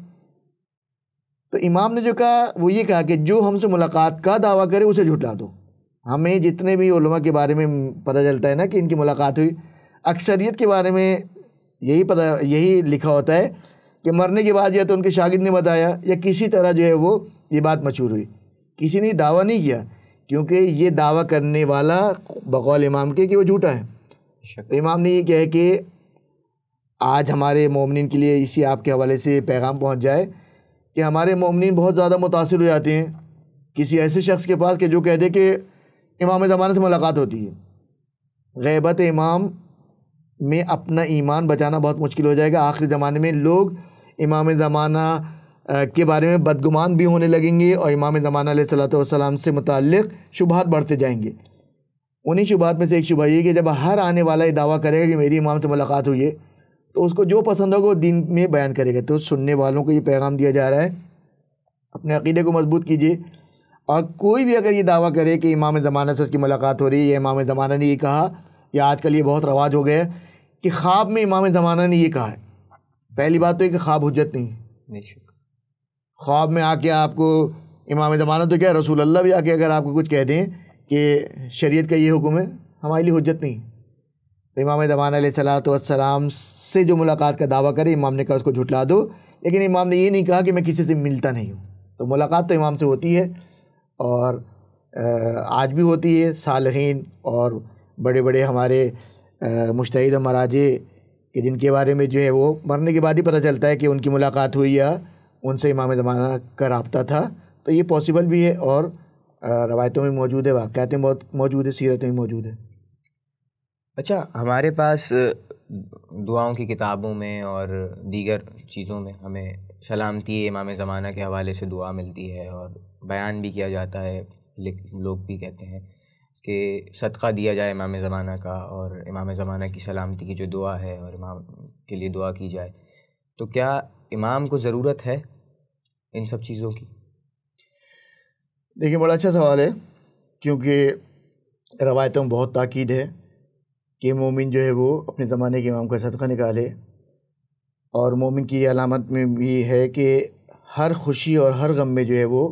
तो इमाम ने जो कहा वो ये कहा कि जो हमसे मुलाकात का दावा करे उसे झुटला दो हमें जितने भी उलमा के बारे में पता चलता है ना कि इनकी मुलाकात हुई अक्सरियत के बारे में यही पता यही लिखा होता है कि मरने के बाद या तो उनके शागिद ने बताया या किसी तरह जो है वो ये बात मशहूर हुई किसी ने दावा नहीं किया क्योंकि ये दावा करने वाला बकौल इमाम के कि वो झूठा है तो इमाम ने ये कह कि आज हमारे ममिन के लिए इसी आपके हवाले से पैगाम पहुंच जाए कि हमारे ममिन बहुत ज़्यादा मुतासर हो जाते हैं किसी ऐसे शख्स के पास कि जो कह दे कि इमाम ज़माने से मुलाकात होती है गैबत इमाम में अपना ईमान बचाना बहुत मुश्किल हो जाएगा आखिरी ज़माने में लोग इमाम ज़माना के बारे में बदगुमान भी होने लगेंगे और इमाम ज़मान सलाम से मुतक़ शुबात बढ़ते जाएंगे उन्हीं शुबात में से एक शुबा ये कि जब हर आने वाला ये दावा करेगा कि मेरी इमाम से मुलाकात हुई है तो उसको जो पसंद होगा वो दिन में बयान करेगा तो सुनने वालों को ये पैगाम दिया जा रहा है अपने अकीदे को मजबूत कीजिए और कोई भी अगर ये दावा करे कि इमाम ज़माना से उसकी मुलाकात हो रही है या इमाम ज़माना ने ये कहा या आजकल ये बहुत रवाज हो गया है कि ख्वाब में इमाम ज़माना ने ये कहा है पहली बात तो है कि ख्वाब हजत नहीं है ख्वाब में आके आपको इमाम ज़माना तो क्या रसूल अल्लाह भी आके अगर आपको कुछ कह दें कि शरीयत का ये हुक्म है हमारे लिए हजत नहीं तो इमाम ज़माना सलाम से जो मुलाकात का दावा करे इमाम ने कहा उसको झुटला दो लेकिन इमाम ने ये नहीं कहा कि मैं किसी से मिलता नहीं हूँ तो मुलाकात तो इमाम से होती है और आज भी होती है सालहीन और बड़े बड़े हमारे मुश्तद मराजे के जिनके बारे में जो है वो मरने के बाद ही पता चलता है कि उनकी मुलाकात हुई या उनसे इमाम ज़माना का रबता था तो ये पॉसिबल भी है और रवायतों में मौजूद है वाक़ में बहुत मौजूद है सीरत में मौजूद है अच्छा हमारे पास दुआओं की किताबों में और दीगर चीज़ों में हमें सलामती इमाम ज़माना के हवाले से दुआ मिलती है और बयान भी किया जाता है लोग भी कहते हैं कि सदका दिया जाए इमाम ज़माना का और इमाम ज़माना की सलामती की जो दुआ है और इमाम के लिए दुआ की जाए तो क्या इमाम को ज़रूरत है इन सब चीज़ों की देखिए बड़ा अच्छा सवाल है क्योंकि रवायतों में बहुत ताक़द है कि मोमिन जो है वो अपने ज़माने के इमाम का सदका निकाले और मोमिन की अलामत में भी है कि हर खुशी और हर गम में जो है वो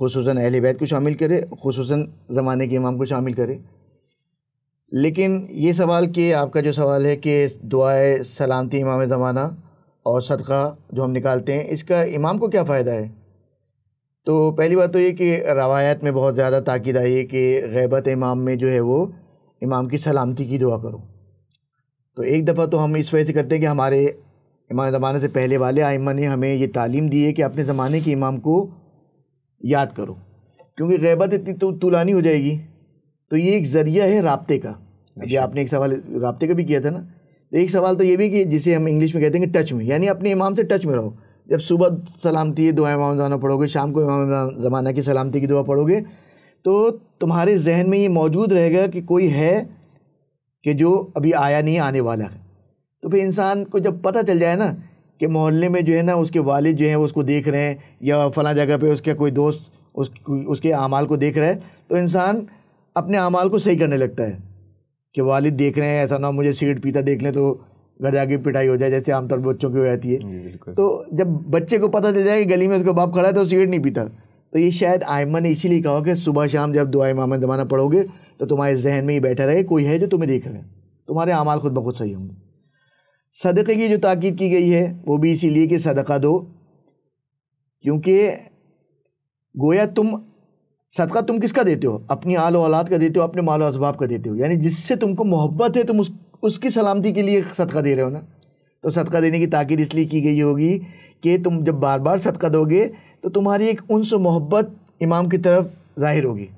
खसूस अहल बैत को शामिल करे खसूस ज़माने के इमाम को शामिल करे लेकिन ये सवाल कि आपका जो सवाल है कि दुआए सलामती इमाम ज़माना और सदका जो हम निकालते हैं इसका इमाम को क्या फ़ायदा है तो पहली बात तो ये कि रवायत में बहुत ज़्यादा ताक़द आई है कि गैबत इमाम में जो है वो इमाम की सलामती की दुआ करो तो एक दफ़ा तो हम इस वजह से करते हैं कि हमारे इमाम ज़माने से पहले वाले आइमा ने हमें ये तालीम दी है कि अपने ज़माने के इमाम को याद करो क्योंकि गैबत इतनी तो तूलानी हो जाएगी तो ये एक ज़रिया है रबते का ये अच्छा। आपने एक सवाल रबते का भी किया था ना तो एक सवाल तो ये भी कि जिसे हम इंग्लिश में कहते हैं कि टच में यानी अपने इमाम से टच में रहो जब सुबह सलामती है दुआ इमाम जमाना पढ़ोगे शाम को इमाम ज़माना की सलामती की दुआ पढ़ोगे तो तुम्हारे जहन में ये मौजूद रहेगा कि कोई है कि जो अभी आया नहीं आने वाला है तो फिर इंसान को जब पता चल जाए ना कि मोहल्ले में जो है ना उसके वालिद जो हैं वो उसको देख रहे हैं या फ़ला जगह पे उसके कोई दोस्त उस उसके अमाल को देख रहा है तो इंसान अपने अमाल को सही करने लगता है कि वालिद देख रहे हैं ऐसा ना मुझे सिगरेट पीता देख लें तो घर जाके पिटाई हो जाए जैसे आमतौर पर बच्चों की हो जाती है तो जब बच्चे को पता चल जाए कि गली में उसका बाप खड़ा है तो सिगरेट नहीं पीता तो ये शायद आयमा ने इसीलिए कहा कि सुबह शाम जब दुआ इमाम ज़माना पढ़ोगे तो तुम्हारे जहन में ही बैठा रहे कोई है जो तुम्हें देख रहे हैं तुम्हारे अमाल खुद ब खुद सही होंगे सदक़े की जो ताक़ीद की गई है वो भी इसीलिए कि सदका दो क्योंकि गोया तुम सदका तुम किसका देते हो अपनी आलो औलाद का देते हो अपने मालो इसबाब का देते हो यानी जिससे तुमको मोहब्बत है तुम उस उसकी सलामती के लिए सदका दे रहे हो ना तो सदका देने की ताकीद इसलिए की गई होगी कि तुम जब बार बार सदका दोगे तो तुम्हारी एक उनस मोहब्बत इमाम की तरफ ज़ाहिर होगी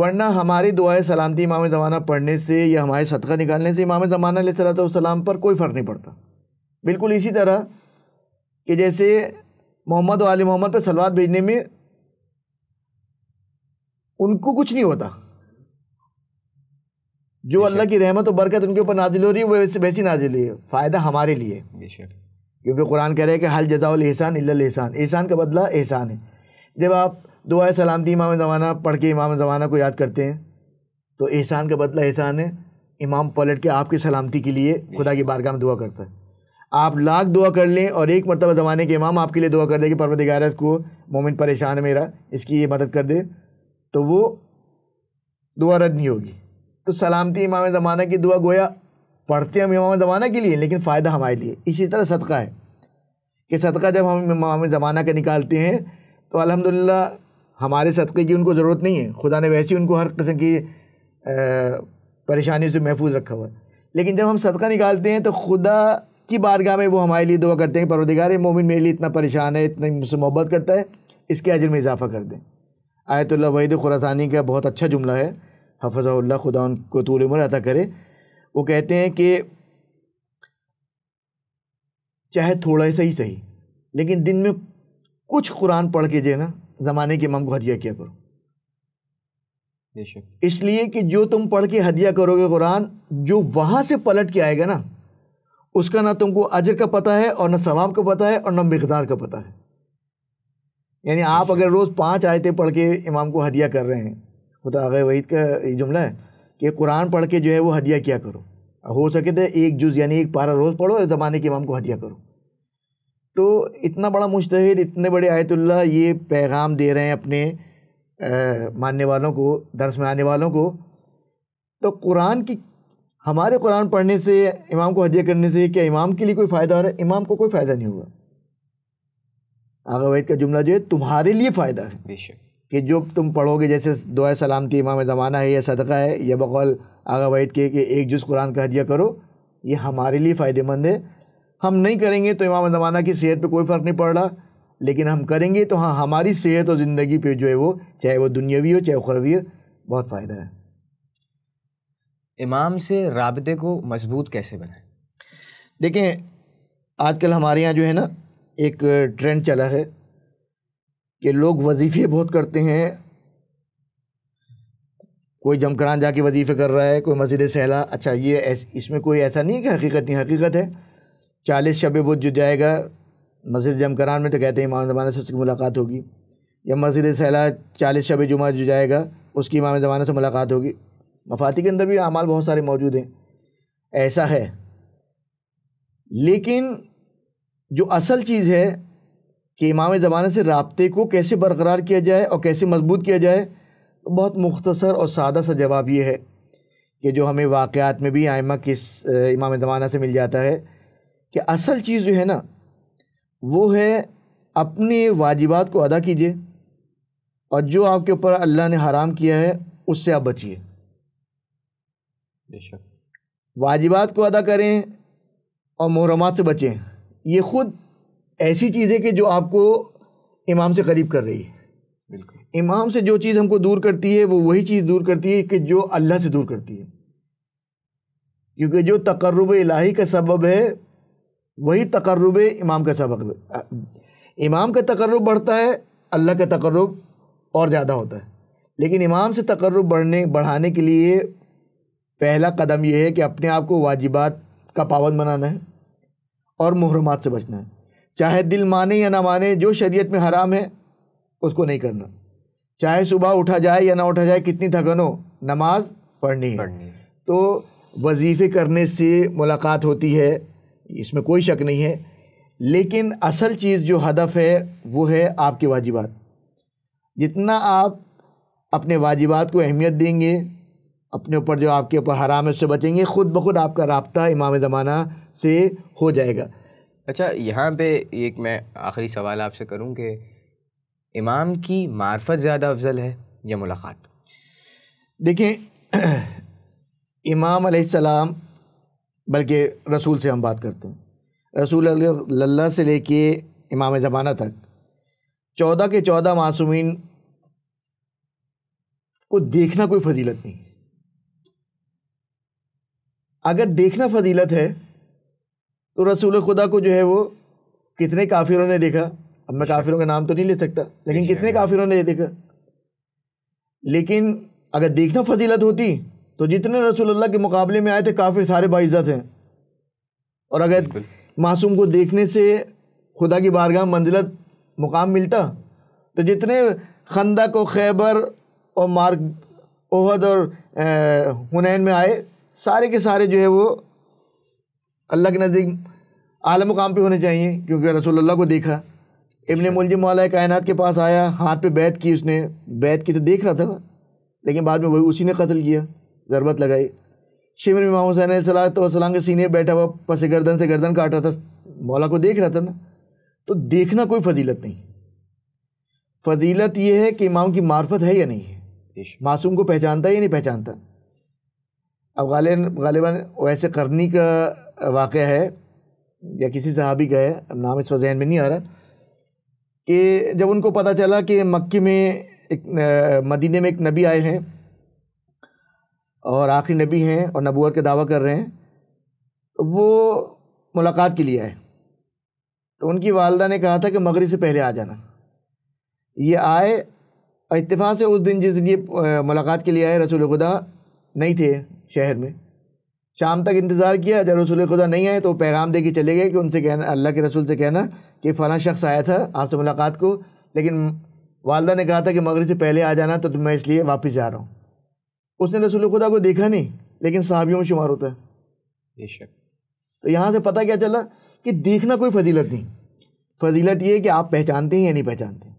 वरना हमारी दुआ सलामती इमाम ज़माना पढ़ने से या हमारे सदका निकालने से इमाम ज़माना सलाम पर कोई फ़र्क नहीं पड़ता बिल्कुल इसी तरह कि जैसे मोहम्मद वाले मोहम्मद पर सलवार भेजने में उनको कुछ नहीं होता जो अल्लाह की रहमत और बरकत उनके ऊपर नाजिल हो रही है वैसे वैसी नाजिल है फ़ायदा हमारे लिए क्योंकि कुरान कह रहे हैं कि हल जजाउल एहसान इल्ल एहसान एहसान का बदला एहसान है जब आप दुआ सलामती इमाम ज़माना पढ़ के इमाम ज़माना को याद करते हैं तो एहसान का बदला एहसान है इमाम पलट के आपकी सलामती के लिए खुदा की बारगाह में दुआ करता है आप लाख दुआ कर लें और एक मरतबा ज़माने के इमाम आपके लिए दुआ कर दे कि परवदिगार को मोमिन परेशान है मेरा इसकी ये मदद कर दे तो वो दुआ रद्द नहीं होगी तो सलामती इमाम ज़माना की दुआ गोया पढ़ते हम इमाम ज़माना के लिए लेकिन फ़ायदा हमारे लिए इसी तरह सदका है कि सदका जब हम इमाम ज़माना का निकालते हैं तो अलहमदिल्ला हमारे सदक़े की उनको ज़रूरत नहीं है खुदा ने वैसे ही उनको हर किस्म की परेशानी से महफूज रखा हुआ है लेकिन जब हम सदका निकालते हैं तो खुदा की बारगाह में वो हमारे लिए दुआ करते हैं परवदिगार मोमिन मेरे लिए इतना परेशान है इतनी मुझसे मोहब्बत करता है इसके अजर में इजाफा कर दें आयतुल्ला वहीद खुरासानी का बहुत अच्छा जुमला है हफजा खुदा उनको तूल उम्र अदा करे वो कहते हैं कि चाहे थोड़ा ही सही सही लेकिन दिन में कुछ कुरान पढ़ के जो ना ज़माने के इमाम को हदिया किया करो इसलिए कि जो तुम पढ़ के हदिया करोगे कुरान जो वहाँ से पलट के आएगा ना उसका ना तुमको अजर का पता है और ना सवाब का पता है और ना मकदार का पता है यानी हम्म। आप अगर रोज़ पाँच आयतें पढ़ के इमाम को हदिया कर रहे हैं खुदा तो आगे वहीद का ये जुमला है कि कुरान पढ़ के जो है वो हदिया किया करो हो सके तो एक जुज़ यानी एक पारा रोज़ पढ़ो और ज़माने के इमाम को हदिया करो तो इतना बड़ा मुश्तहिद इतने बड़े आयतुल्ला ये पैगाम दे रहे हैं अपने मानने वालों को दर्स में आने वालों को तो कुरान की हमारे कुरान पढ़ने से इमाम को हदिया करने से क्या इमाम के लिए कोई फ़ायदा हो रहा है इमाम को कोई फ़ायदा नहीं हुआ आगा वैद का जुमला जो है तुम्हारे लिए फ़ायदा है बेशक कि जो तुम पढ़ोगे जैसे दुआ सलामती इमाम ज़माना है या सदका है या बकौल आगा वैद के कि एक जुज़ कुरान का हदिया करो ये हमारे लिए फ़ायदेमंद है हम नहीं करेंगे तो इमाम ज़माना की सेहत पर कोई फ़र्क नहीं पड़ रहा लेकिन हम करेंगे तो हाँ हमारी सेहत और ज़िंदगी पर जो है वो चाहे वो दुनियावी हो चाहे उखरवी हो बहुत फ़ायदा है इमाम से रबते को मजबूत कैसे बनाए देखें आजकल हमारे यहाँ जो है ना एक ट्रेंड चला है कि लोग वजीफ़े बहुत करते हैं कोई जमकरान जाके वजीफ़े कर रहा है कोई मस्जिद सहला अच्छा ये ऐस, इसमें कोई ऐसा नहीं कि हकीकत नहीं हकीकत है चालीस शब बुद्ध जो जाएगा मस्जिद जमकरान में तो कहते हैं इमाम ज़माना से उसकी मुलाकात होगी या मस्जिद सहला चालीस शब जुमा जो जाएगा उसकी इमाम ज़माना से मुलाकात होगी मफाती के अंदर भी अमाल बहुत सारे मौजूद हैं ऐसा है लेकिन जो असल चीज़ है कि इमाम ज़माना से रबते को कैसे बरकरार किया जाए और कैसे मजबूत किया जाए तो बहुत मुख्तसर और सादा सा जवाब ये है कि जो हमें वाक़ात में भी आयमा किस इमाम ज़माना से मिल जाता है कि असल चीज़ जो है ना वो है अपने वाजिबात को अदा कीजिए और जो आपके ऊपर अल्लाह ने हराम किया है उससे आप बचिए वाजिबात को अदा करें और मुहरमात से बचें ये खुद ऐसी चीज़ है कि जो आपको इमाम से करीब कर रही है बिल्कुल इमाम से जो चीज़ हमको दूर करती है वो वही चीज़ दूर करती है कि जो अल्लाह से दूर करती है क्योंकि जो तकर्रब इलाही का सबब है वही तकर्रब इमाम का सबब इमाम का तकर्रब बढ़ता है अल्लाह का तकर्रब और ज़्यादा होता है लेकिन इमाम से तकर्रब बढ़ने बढ़ाने के लिए पहला कदम यह है कि अपने आप को वाजिबात का पाबंद बनाना है और मुहरमात से बचना है चाहे दिल माने या ना माने जो शरीयत में हराम है उसको नहीं करना चाहे सुबह उठा जाए या ना उठा जाए कितनी थकन हो नमाज पढ़नी है पढ़नी। तो वजीफ़े करने से मुलाकात होती है इसमें कोई शक नहीं है लेकिन असल चीज़ जो हदफ है वो है आपके वाजिबात जितना आप अपने वाजिबात को अहमियत देंगे अपने ऊपर जो आपके ऊपर हराम है उससे बचेंगे ख़ुद ब खुद आपका रबता इमाम ज़माना से हो जाएगा अच्छा यहाँ पे एक मैं आखिरी सवाल आपसे करूँ कि इमाम की मार्फत ज़्यादा अफजल है या मुलाकात देखें इमाम सलाम बल्कि रसूल से हम बात करते हैं रसूल लल्ला से लेके इमाम ज़माना तक चौदह के चौदह मासूमिन को देखना कोई फजीलत नहीं अगर देखना फजीलत है तो रसूल खुदा को जो है वो कितने काफिरों ने देखा अब मैं काफिरों का नाम तो नहीं ले सकता लेकिन कितने काफिरों ने देखा लेकिन अगर देखना फजीलत होती तो जितने अल्लाह के मुकाबले में आए थे काफिर सारे बाइज़्ज़त हैं और अगर मासूम को देखने से खुदा की बारगाह मंजिलत मुकाम मिलता तो जितने खंदक को खैबर और मार्ग ओहद और हुनैन में आए सारे के सारे जो है वो अल्लाह के नज़दीक आल मुकाम पे होने चाहिए क्योंकि रसोल्ला को देखा इबन मुलजिम वाला कायन के पास आया हाथ पे बैत की उसने बैत की तो देख रहा था ना लेकिन बाद में वही उसी ने कत्ल किया ज़रबत लगाई शिमर में इमाम हुसैन सलाम के सीने बैठा हुआ पस गर्दन से गर्दन काट रहा था मौला को देख रहा था ना तो देखना कोई फजीलत नहीं फजीलत यह है कि इमाम की मार्फत है या नहीं है मासूम को पहचानता है या नहीं पहचानता अब गालिबा वैसे करनी का वाक़ है या किसी सहाबी का है नाम इस वजहन में नहीं आ रहा कि जब उनको पता चला कि मक्की में एक मदीने में एक नबी आए हैं और आखिरी नबी हैं और नबूत का दावा कर रहे हैं तो वो मुलाकात के लिए आए तो उनकी वालदा ने कहा था कि मगरब से पहले आ जाना ये आए और से उस दिन जिस दिन ये मुलाकात के लिए आए रसूल खुदा नहीं थे शहर में शाम तक इंतज़ार किया जब रसूल खुदा नहीं आए तो पैगाम दे के चले गए कि उनसे कहना अल्लाह के रसूल से कहना कि फ़लाँ शख्स आया था आपसे मुलाकात को लेकिन वालदा ने कहा था कि मगरब से पहले आ जाना तो मैं इसलिए वापस जा रहा हूँ उसने रसूल खुदा को देखा नहीं लेकिन साहबियों में शुमार होता है बेशक तो यहाँ से पता क्या चला कि देखना कोई फजीलत नहीं फजीलत ये कि आप पहचानते हैं या नहीं पहचानते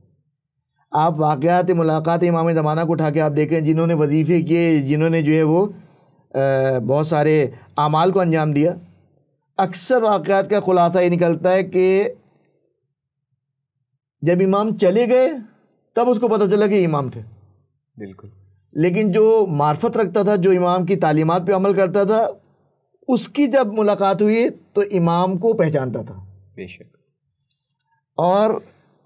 आप वाक़ात मुलाकात इमाम ज़माना को उठा के आप देखें जिन्होंने वजीफ़े किए जिन्होंने जो है वो बहुत सारे अमाल को अंजाम दिया अक्सर वाक़ात का ख़ुलासा ये निकलता है कि जब इमाम चले गए तब उसको पता चला कि इमाम थे बिल्कुल लेकिन जो मार्फत रखता था जो इमाम की तालीमत पे अमल करता था उसकी जब मुलाकात हुई तो इमाम को पहचानता था बेशक और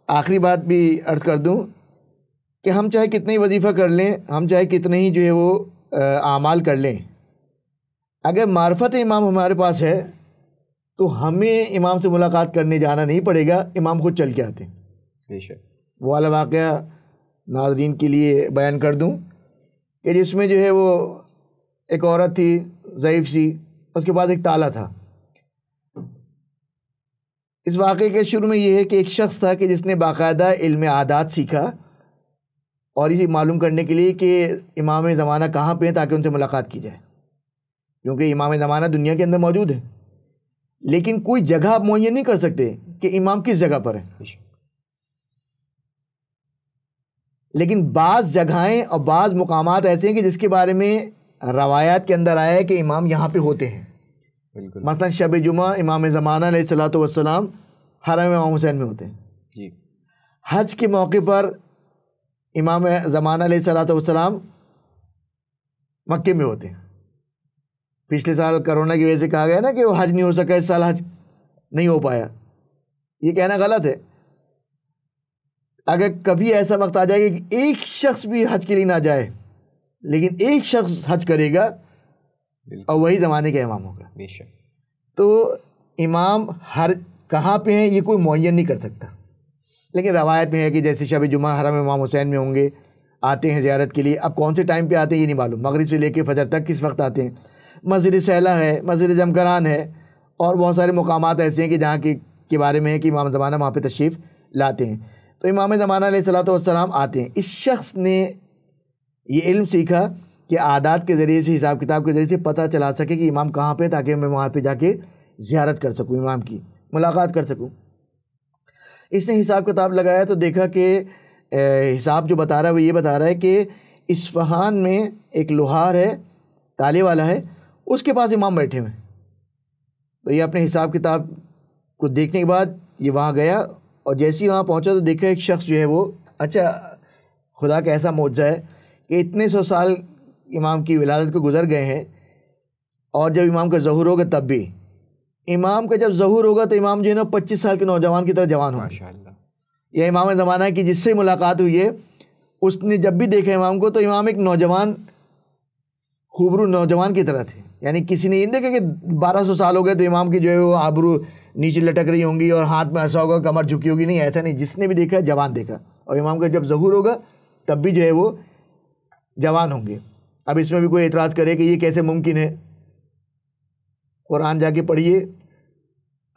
आखिरी बात भी अर्ज़ कर दूं कि हम चाहे कितने ही वजीफ़ा कर लें हम चाहे कितने ही जो है वो अमाल कर लें अगर मार्फत इमाम हमारे पास है तो हमें इमाम से मुलाकात करने जाना नहीं पड़ेगा इमाम खुद चल के आते हैं वो वाला वाक़ नाजरीन के लिए बयान कर दूँ कि जिसमें जो है वो एक औरत थी ज़यीफ़ सी उसके पास एक ताला था इस वाक़े के शुरू में यह है कि एक शख्स था कि जिसने बाकायदा इल्म आदात सीखा और इसे मालूम करने के लिए कि इमाम ज़माना कहाँ पे है ताकि उनसे मुलाकात की जाए क्योंकि इमाम ज़माना दुनिया के अंदर मौजूद है लेकिन कोई जगह आप मुहैया नहीं कर सकते कि इमाम किस जगह पर है लेकिन बाज़ जगहें और बाज़ मकाम ऐसे हैं कि जिसके बारे में रवायात के अंदर आया है कि इमाम यहाँ पे होते हैं मसा शब जुमा इमाम ज़माना सलात वसलाम हरम इमाम हुसैन में होते हैं हज के मौके पर इमाम ज़माना सलात वसलाम मक्के में होते हैं पिछले साल कोरोना की वजह से कहा गया ना कि वो हज नहीं हो सका इस साल हज नहीं हो पाया ये कहना गलत है अगर कभी ऐसा वक्त आ जाएगा कि एक शख्स भी हज के लिए ना जाए लेकिन एक शख्स हज करेगा और वही ज़माने का इमाम होगा बेशक तो इमाम हर कहाँ पे हैं ये कोई मुन नहीं कर सकता लेकिन रवायत में है कि जैसे शब जुमा हरम इमाम हुसैन में होंगे आते हैं ज्यारत के लिए अब कौन से टाइम पे आते हैं ये नहीं मालूम मगरब से लेके फजर तक किस वक्त आते हैं मस्जिद सहला है मस्जिद जमकरान है और बहुत सारे मकाम ऐसे हैं कि जहाँ के के बारे में है कि इमाम ज़माना वहाँ पर तशरीफ़ लाते हैं तो इमाम ज़माना सलाम आते हैं इस शख्स ने ये इल्म सीखा कि आदात के ज़रिए से हिसाब किताब के ज़रिए से पता चला सके कि इमाम कहाँ पर ताकि मैं वहाँ पर जाके ज़्यारत कर सकूँ इमाम की मुलाकात कर सकूँ इसने हिसाब किताब लगाया तो देखा कि हिसाब जो बता रहा है वो ये बता रहा है कि इसफहान में एक लोहार है ताले वाला है उसके पास इमाम बैठे हुए तो ये अपने हिसाब किताब को देखने के बाद ये वहाँ गया और जैसे ही वहाँ पहुँचा तो देखा एक शख्स जो है वो अच्छा खुदा का ऐसा मौजा है कि इतने सौ साल इमाम की विलादत को गुजर गए हैं और जब इमाम का जहूर होगा तब भी इमाम का जब जहूर होगा तो इमाम जो है ना पच्चीस साल के नौजवान की तरह जवान हो यह इमाम ज़माना है कि जिससे मुलाकात हुई है उसने जब भी देखा इमाम को तो इमाम एक नौजवान खूबरू नौजवान की तरह थे यानी किसी ने ये देखा कि 1200 साल हो गए तो इमाम की जो है वो आबरू नीचे लटक रही होंगी और हाथ में ऐसा होगा कमर झुकी होगी नहीं ऐसा नहीं जिसने भी देखा जवान देखा और इमाम का जब जहूर होगा तब भी जो है वो जवान होंगे अब इसमें भी कोई एतराज़ करे कि ये कैसे मुमकिन है कुरान जाके पढ़िए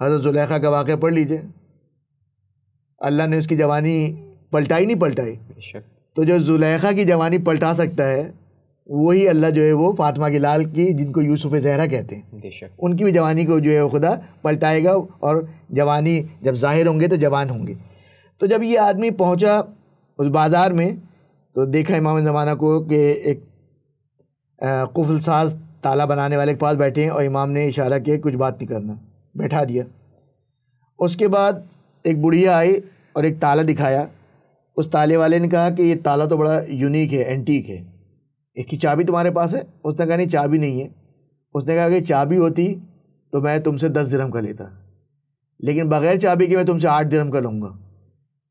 हज़रत जुलेखा का वाक़ पढ़ लीजिए अल्लाह ने उसकी जवानी पलटाई नहीं पलटाई तो जो जुलेखा की जवानी पलटा सकता है वही अल्लाह जो है वो फातिमा के लाल की जिनको यूसुफ जहरा कहते हैं उनकी भी जवानी को जो है खुदा पलटाएगा और जवानी जब ज़ाहिर होंगे तो जवान होंगे तो जब ये आदमी पहुंचा उस बाज़ार में तो देखा इमाम ज़माना को कि एक कुफल साज ताला बनाने वाले के पास बैठे हैं और इमाम ने इशारा किया कुछ बात नहीं करना बैठा दिया उसके बाद एक बुढ़िया आई और एक ताला दिखाया उस ताले वाले ने कहा कि ये ताला तो बड़ा यूनिक है एंटीक है इसकी चाबी तुम्हारे पास है उसने कहा नहीं चाबी नहीं है उसने कहा कि चाबी होती तो मैं तुमसे दस दिरम का लेता लेकिन बग़ैर चाबी के मैं तुमसे आठ दिरम का लूँगा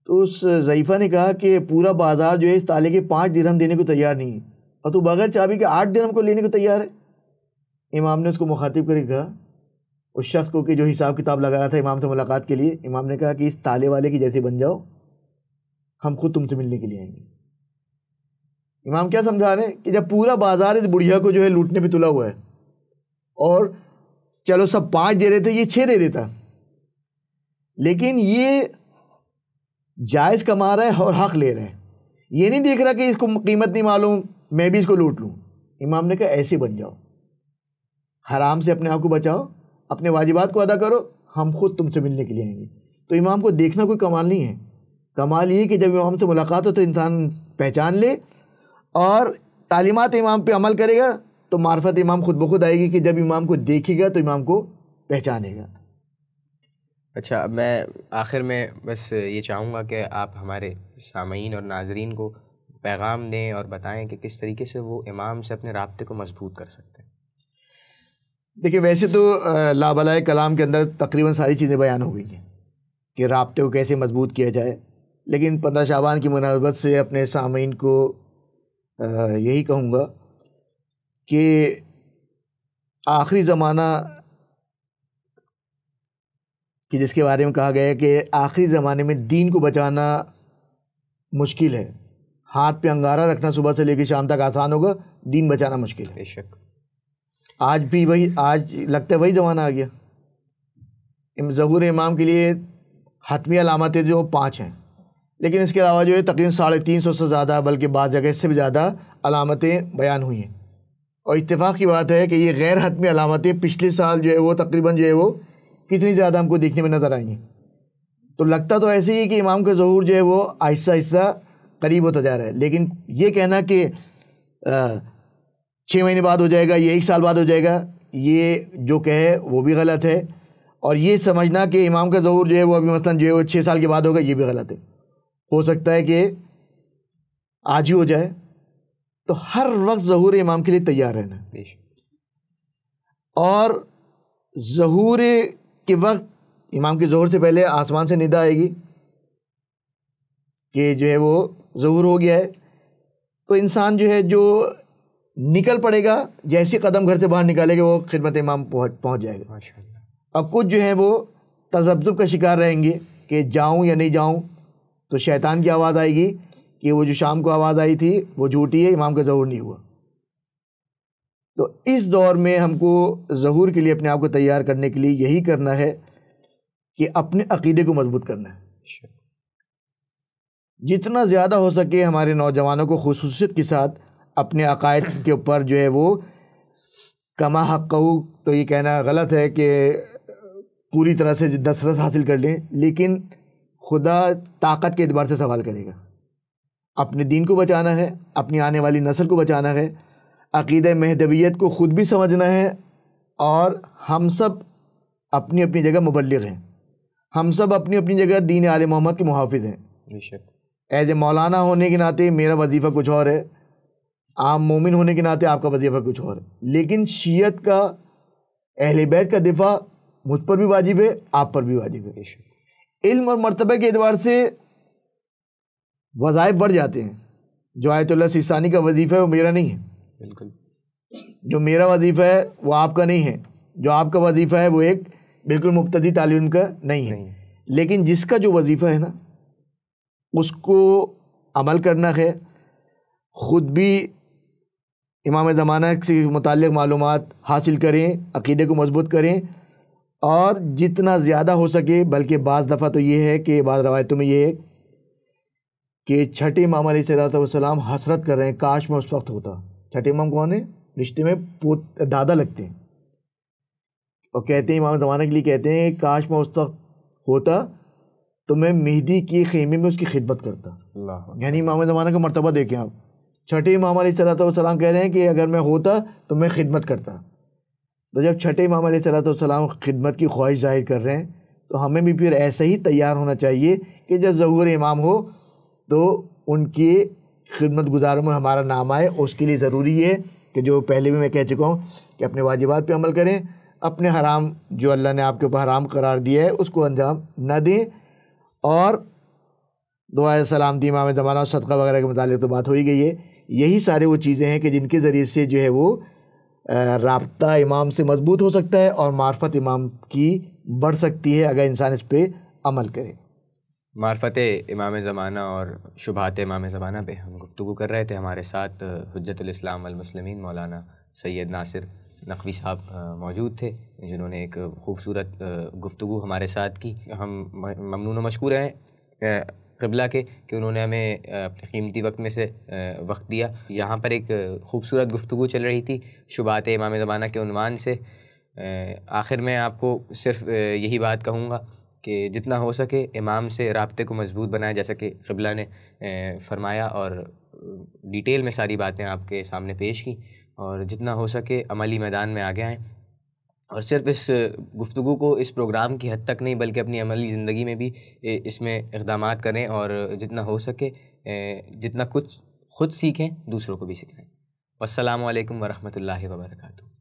तो उस ज़ईफ़ा ने कहा कि पूरा बाज़ार जो है इस ताले के पाँच दिरहम देने को तैयार नहीं है और तू बग़ैर चाबी के आठ दिरहम को लेने को तैयार है इमाम ने उसको मुखातिब करके कहा उस शख्स को कि जो हिसाब किताब लगा रहा था इमाम से मुलाकात के लिए इमाम ने कहा कि इस ताले वाले की जैसे बन जाओ हम खुद तुमसे मिलने के लिए आएंगे इमाम क्या समझा रहे हैं कि जब पूरा बाजार इस बुढ़िया को जो है लूटने पे तुला हुआ है और चलो सब पाँच दे रहे थे ये छः दे देता लेकिन ये जायज़ कमा रहा है और हक़ ले रहा है ये नहीं देख रहा कि इसको कीमत नहीं मालूम मैं भी इसको लूट लूँ इमाम ने कहा ऐसे बन जाओ हराम से अपने आप को बचाओ अपने वाजिबात को अदा करो हम खुद तुमसे मिलने के लिए आएंगे तो इमाम को देखना कोई कमाल नहीं है कमाल ये कि जब इमाम से मुलाकात हो तो इंसान पहचान ले और तालीमत इमाम पे अमल करेगा तो मार्फत इमाम खुद ब खुद आएगी कि जब इमाम को देखेगा तो इमाम को पहचानेगा अच्छा मैं आखिर में बस ये चाहूँगा कि आप हमारे सामीन और नाजरीन को पैगाम दें और बताएं कि किस तरीके से वो इमाम से अपने रबते को मजबूत कर सकते हैं देखिए वैसे तो लाबला कलाम के अंदर तकरीबन सारी चीज़ें बयान हो गई हैं कि रबते को कैसे मजबूत किया जाए लेकिन पंद्रह शाबान की मुनासबत से अपने सामीन को यही कहूँगा कि आखिरी ज़माना कि जिसके बारे में कहा गया है कि आखिरी ज़माने में दीन को बचाना मुश्किल है हाथ पे अंगारा रखना सुबह से लेकर शाम तक आसान होगा दीन बचाना मुश्किल है बेशक आज भी वही आज लगता है वही ज़माना आ गया जहूर इमाम के लिए हतमी अलामतें जो पाँच हैं लेकिन इसके अलावा जो है तकरीबन साढ़े तीन सौ से ज़्यादा बल्कि बाद जगह इससे भी ज़्यादा अलामतें बयान हुई हैं और इतफ़ाक़ की बात है कि ये गैर हतमी अलामतें पिछले साल जो है वो तकरीबन जो है वो कितनी ज़्यादा हमको देखने में नज़र आई हैं तो लगता तो ऐसे ही कि इमाम का जहूर जो है वो आहिस्ता आहिस्ता करीब होता जा रहा है लेकिन ये कहना कि छः महीने बाद हो जाएगा या एक साल बाद हो जाएगा ये जो कहे वो भी गलत है और ये समझना कि इमाम का जहूर जो है वो अभी मसलन जो है वो छः साल के बाद होगा ये भी गलत है हो सकता है कि आज ही हो जाए तो हर वक्त ज़हूर इमाम के लिए तैयार रहना और ज़हूर के वक्त इमाम के ज़हूर से पहले आसमान से निदा आएगी कि जो है वो ज़हूर हो गया है तो इंसान जो है जो निकल पड़ेगा जैसे कदम घर से बाहर निकालेगा वो खिदमत इमाम पहुंच पहुंच जाएगा अब कुछ जो है वो तजब्जुब का शिकार रहेंगे कि जाऊं या नहीं जाऊं तो शैतान की आवाज़ आएगी कि वो जो शाम को आवाज़ आई थी वो झूठी है इमाम का जहूर नहीं हुआ तो इस दौर में हमको जहूर के लिए अपने आप को तैयार करने के लिए यही करना है कि अपने अकीदे को मजबूत करना है जितना ज़्यादा हो सके हमारे नौजवानों को खसूसियत के साथ अपने अकायद के ऊपर जो है वो कमा हक तो ये कहना गलत है कि पूरी तरह से दसरस हासिल कर लें लेकिन खुदा ताकत के अतबार से सवाल करेगा अपने दीन को बचाना है अपनी आने वाली नस्ल को बचाना है अकीद महदवियत को ख़ुद भी समझना है और हम सब अपनी अपनी जगह मुबलग हैं हम सब अपनी अपनी जगह दीन आल मोहम्मद के मुहाफ़ हैं एज ए मौलाना होने के नाते मेरा वजीफ़ा कुछ और है आम मोमिन होने के नाते आपका वजीफ़ा कुछ और है लेकिन शीयत का अहल बैत का दिफा मुझ पर भी वाजिब है आप पर भी वाजिब है इल्म और मरतबे के एतबार से वज़ाइफ बढ़ जाते हैं जो आयतुल्ला सिस्तानी का वजीफ़ा है वो मेरा नहीं है बिल्कुल जो मेरा वजीफ़ा है वो आपका नहीं है जो आपका वजीफ़ा है वो एक बिल्कुल मुबतदी तालीम का नहीं है नहीं। लेकिन जिसका जो वजीफ़ा है ना उसको अमल करना है ख़ुद भी इमाम ज़माना से मुतल मालूम हासिल करें अकीदे को मजबूत करें और जितना ज़्यादा हो सके बल्कि बाज़ दफ़ा तो ये है कि बाद रवायतों में ये है कि छठे इमाम सलाम हसरत कर रहे हैं काश में उस वक्त होता छठे इमाम कौन है रिश्ते में पोत दादा लगते हैं और कहते हैं इमाम ज़माने के लिए कहते हैं काश में उस वक्त होता तो मैं मेहदी के खेमे में उसकी खिदमत करता यानी इमाम ज़माना का मरतबा देखें आप छठे इमाम सलाम कह रहे हैं कि अगर मैं होता तो मैं खिदमत करता तो जब छठे इमाम सलाम खिदमत की ख्वाहिश जाहिर कर रहे हैं तो हमें भी फिर ऐसे ही तैयार होना चाहिए कि जब ज़हूर इमाम हो तो उनके खिदमत गुजारों में हमारा नाम आए उसके लिए ज़रूरी है कि जो पहले भी मैं कह चुका हूँ कि अपने वाजिबात पर अमल करें अपने हराम जो अल्लाह ने आपके ऊपर हराम करार दिया है उसको अंजाम न दें और दुआ सलामती इमाम ज़माना सदका वगैरह के मतलब तो बात हो ही गई है यही सारे वो चीज़ें हैं कि जिनके ज़रिए से जो है वो रबता इमाम से मजबूत हो सकता है और मार्फत इमाम की बढ़ सकती है अगर इंसान इस पर अमल करे मार्फत इमाम ज़माना और शुभात इमाम ज़माना पे हम गुफ्तु कर रहे थे हमारे साथ हजरत अलमसलमिन मौलाना सैद नासिर नकवी साहब मौजूद थे जिन्होंने एक खूबसूरत गुफ्तु हमारे साथ की हम ममनू मशहूर हैं कबला के कि उन्होंने हमें अपने कीमती वक्त में से वक्त दिया यहाँ पर एक खूबसूरत गुफ्तु चल रही थी शुबात इमाम ज़माना के ऊनवान से आखिर में आपको सिर्फ यही बात कहूँगा कि जितना हो सके इमाम से रबते को मजबूत बनाया जैसा कि कबला ने फरमाया और डिटेल में सारी बातें आपके सामने पेश की और जितना हो सके अमली मैदान में आगे आएँ और सिर्फ इस गुफ्तु को इस प्रोग्राम की हद तक नहीं बल्कि अपनी अमली ज़िंदगी में भी इसमें इकदाम करें और जितना हो सके जितना कुछ खुद सीखें दूसरों को भी सिखाएँ असलकम वरहमल वर्का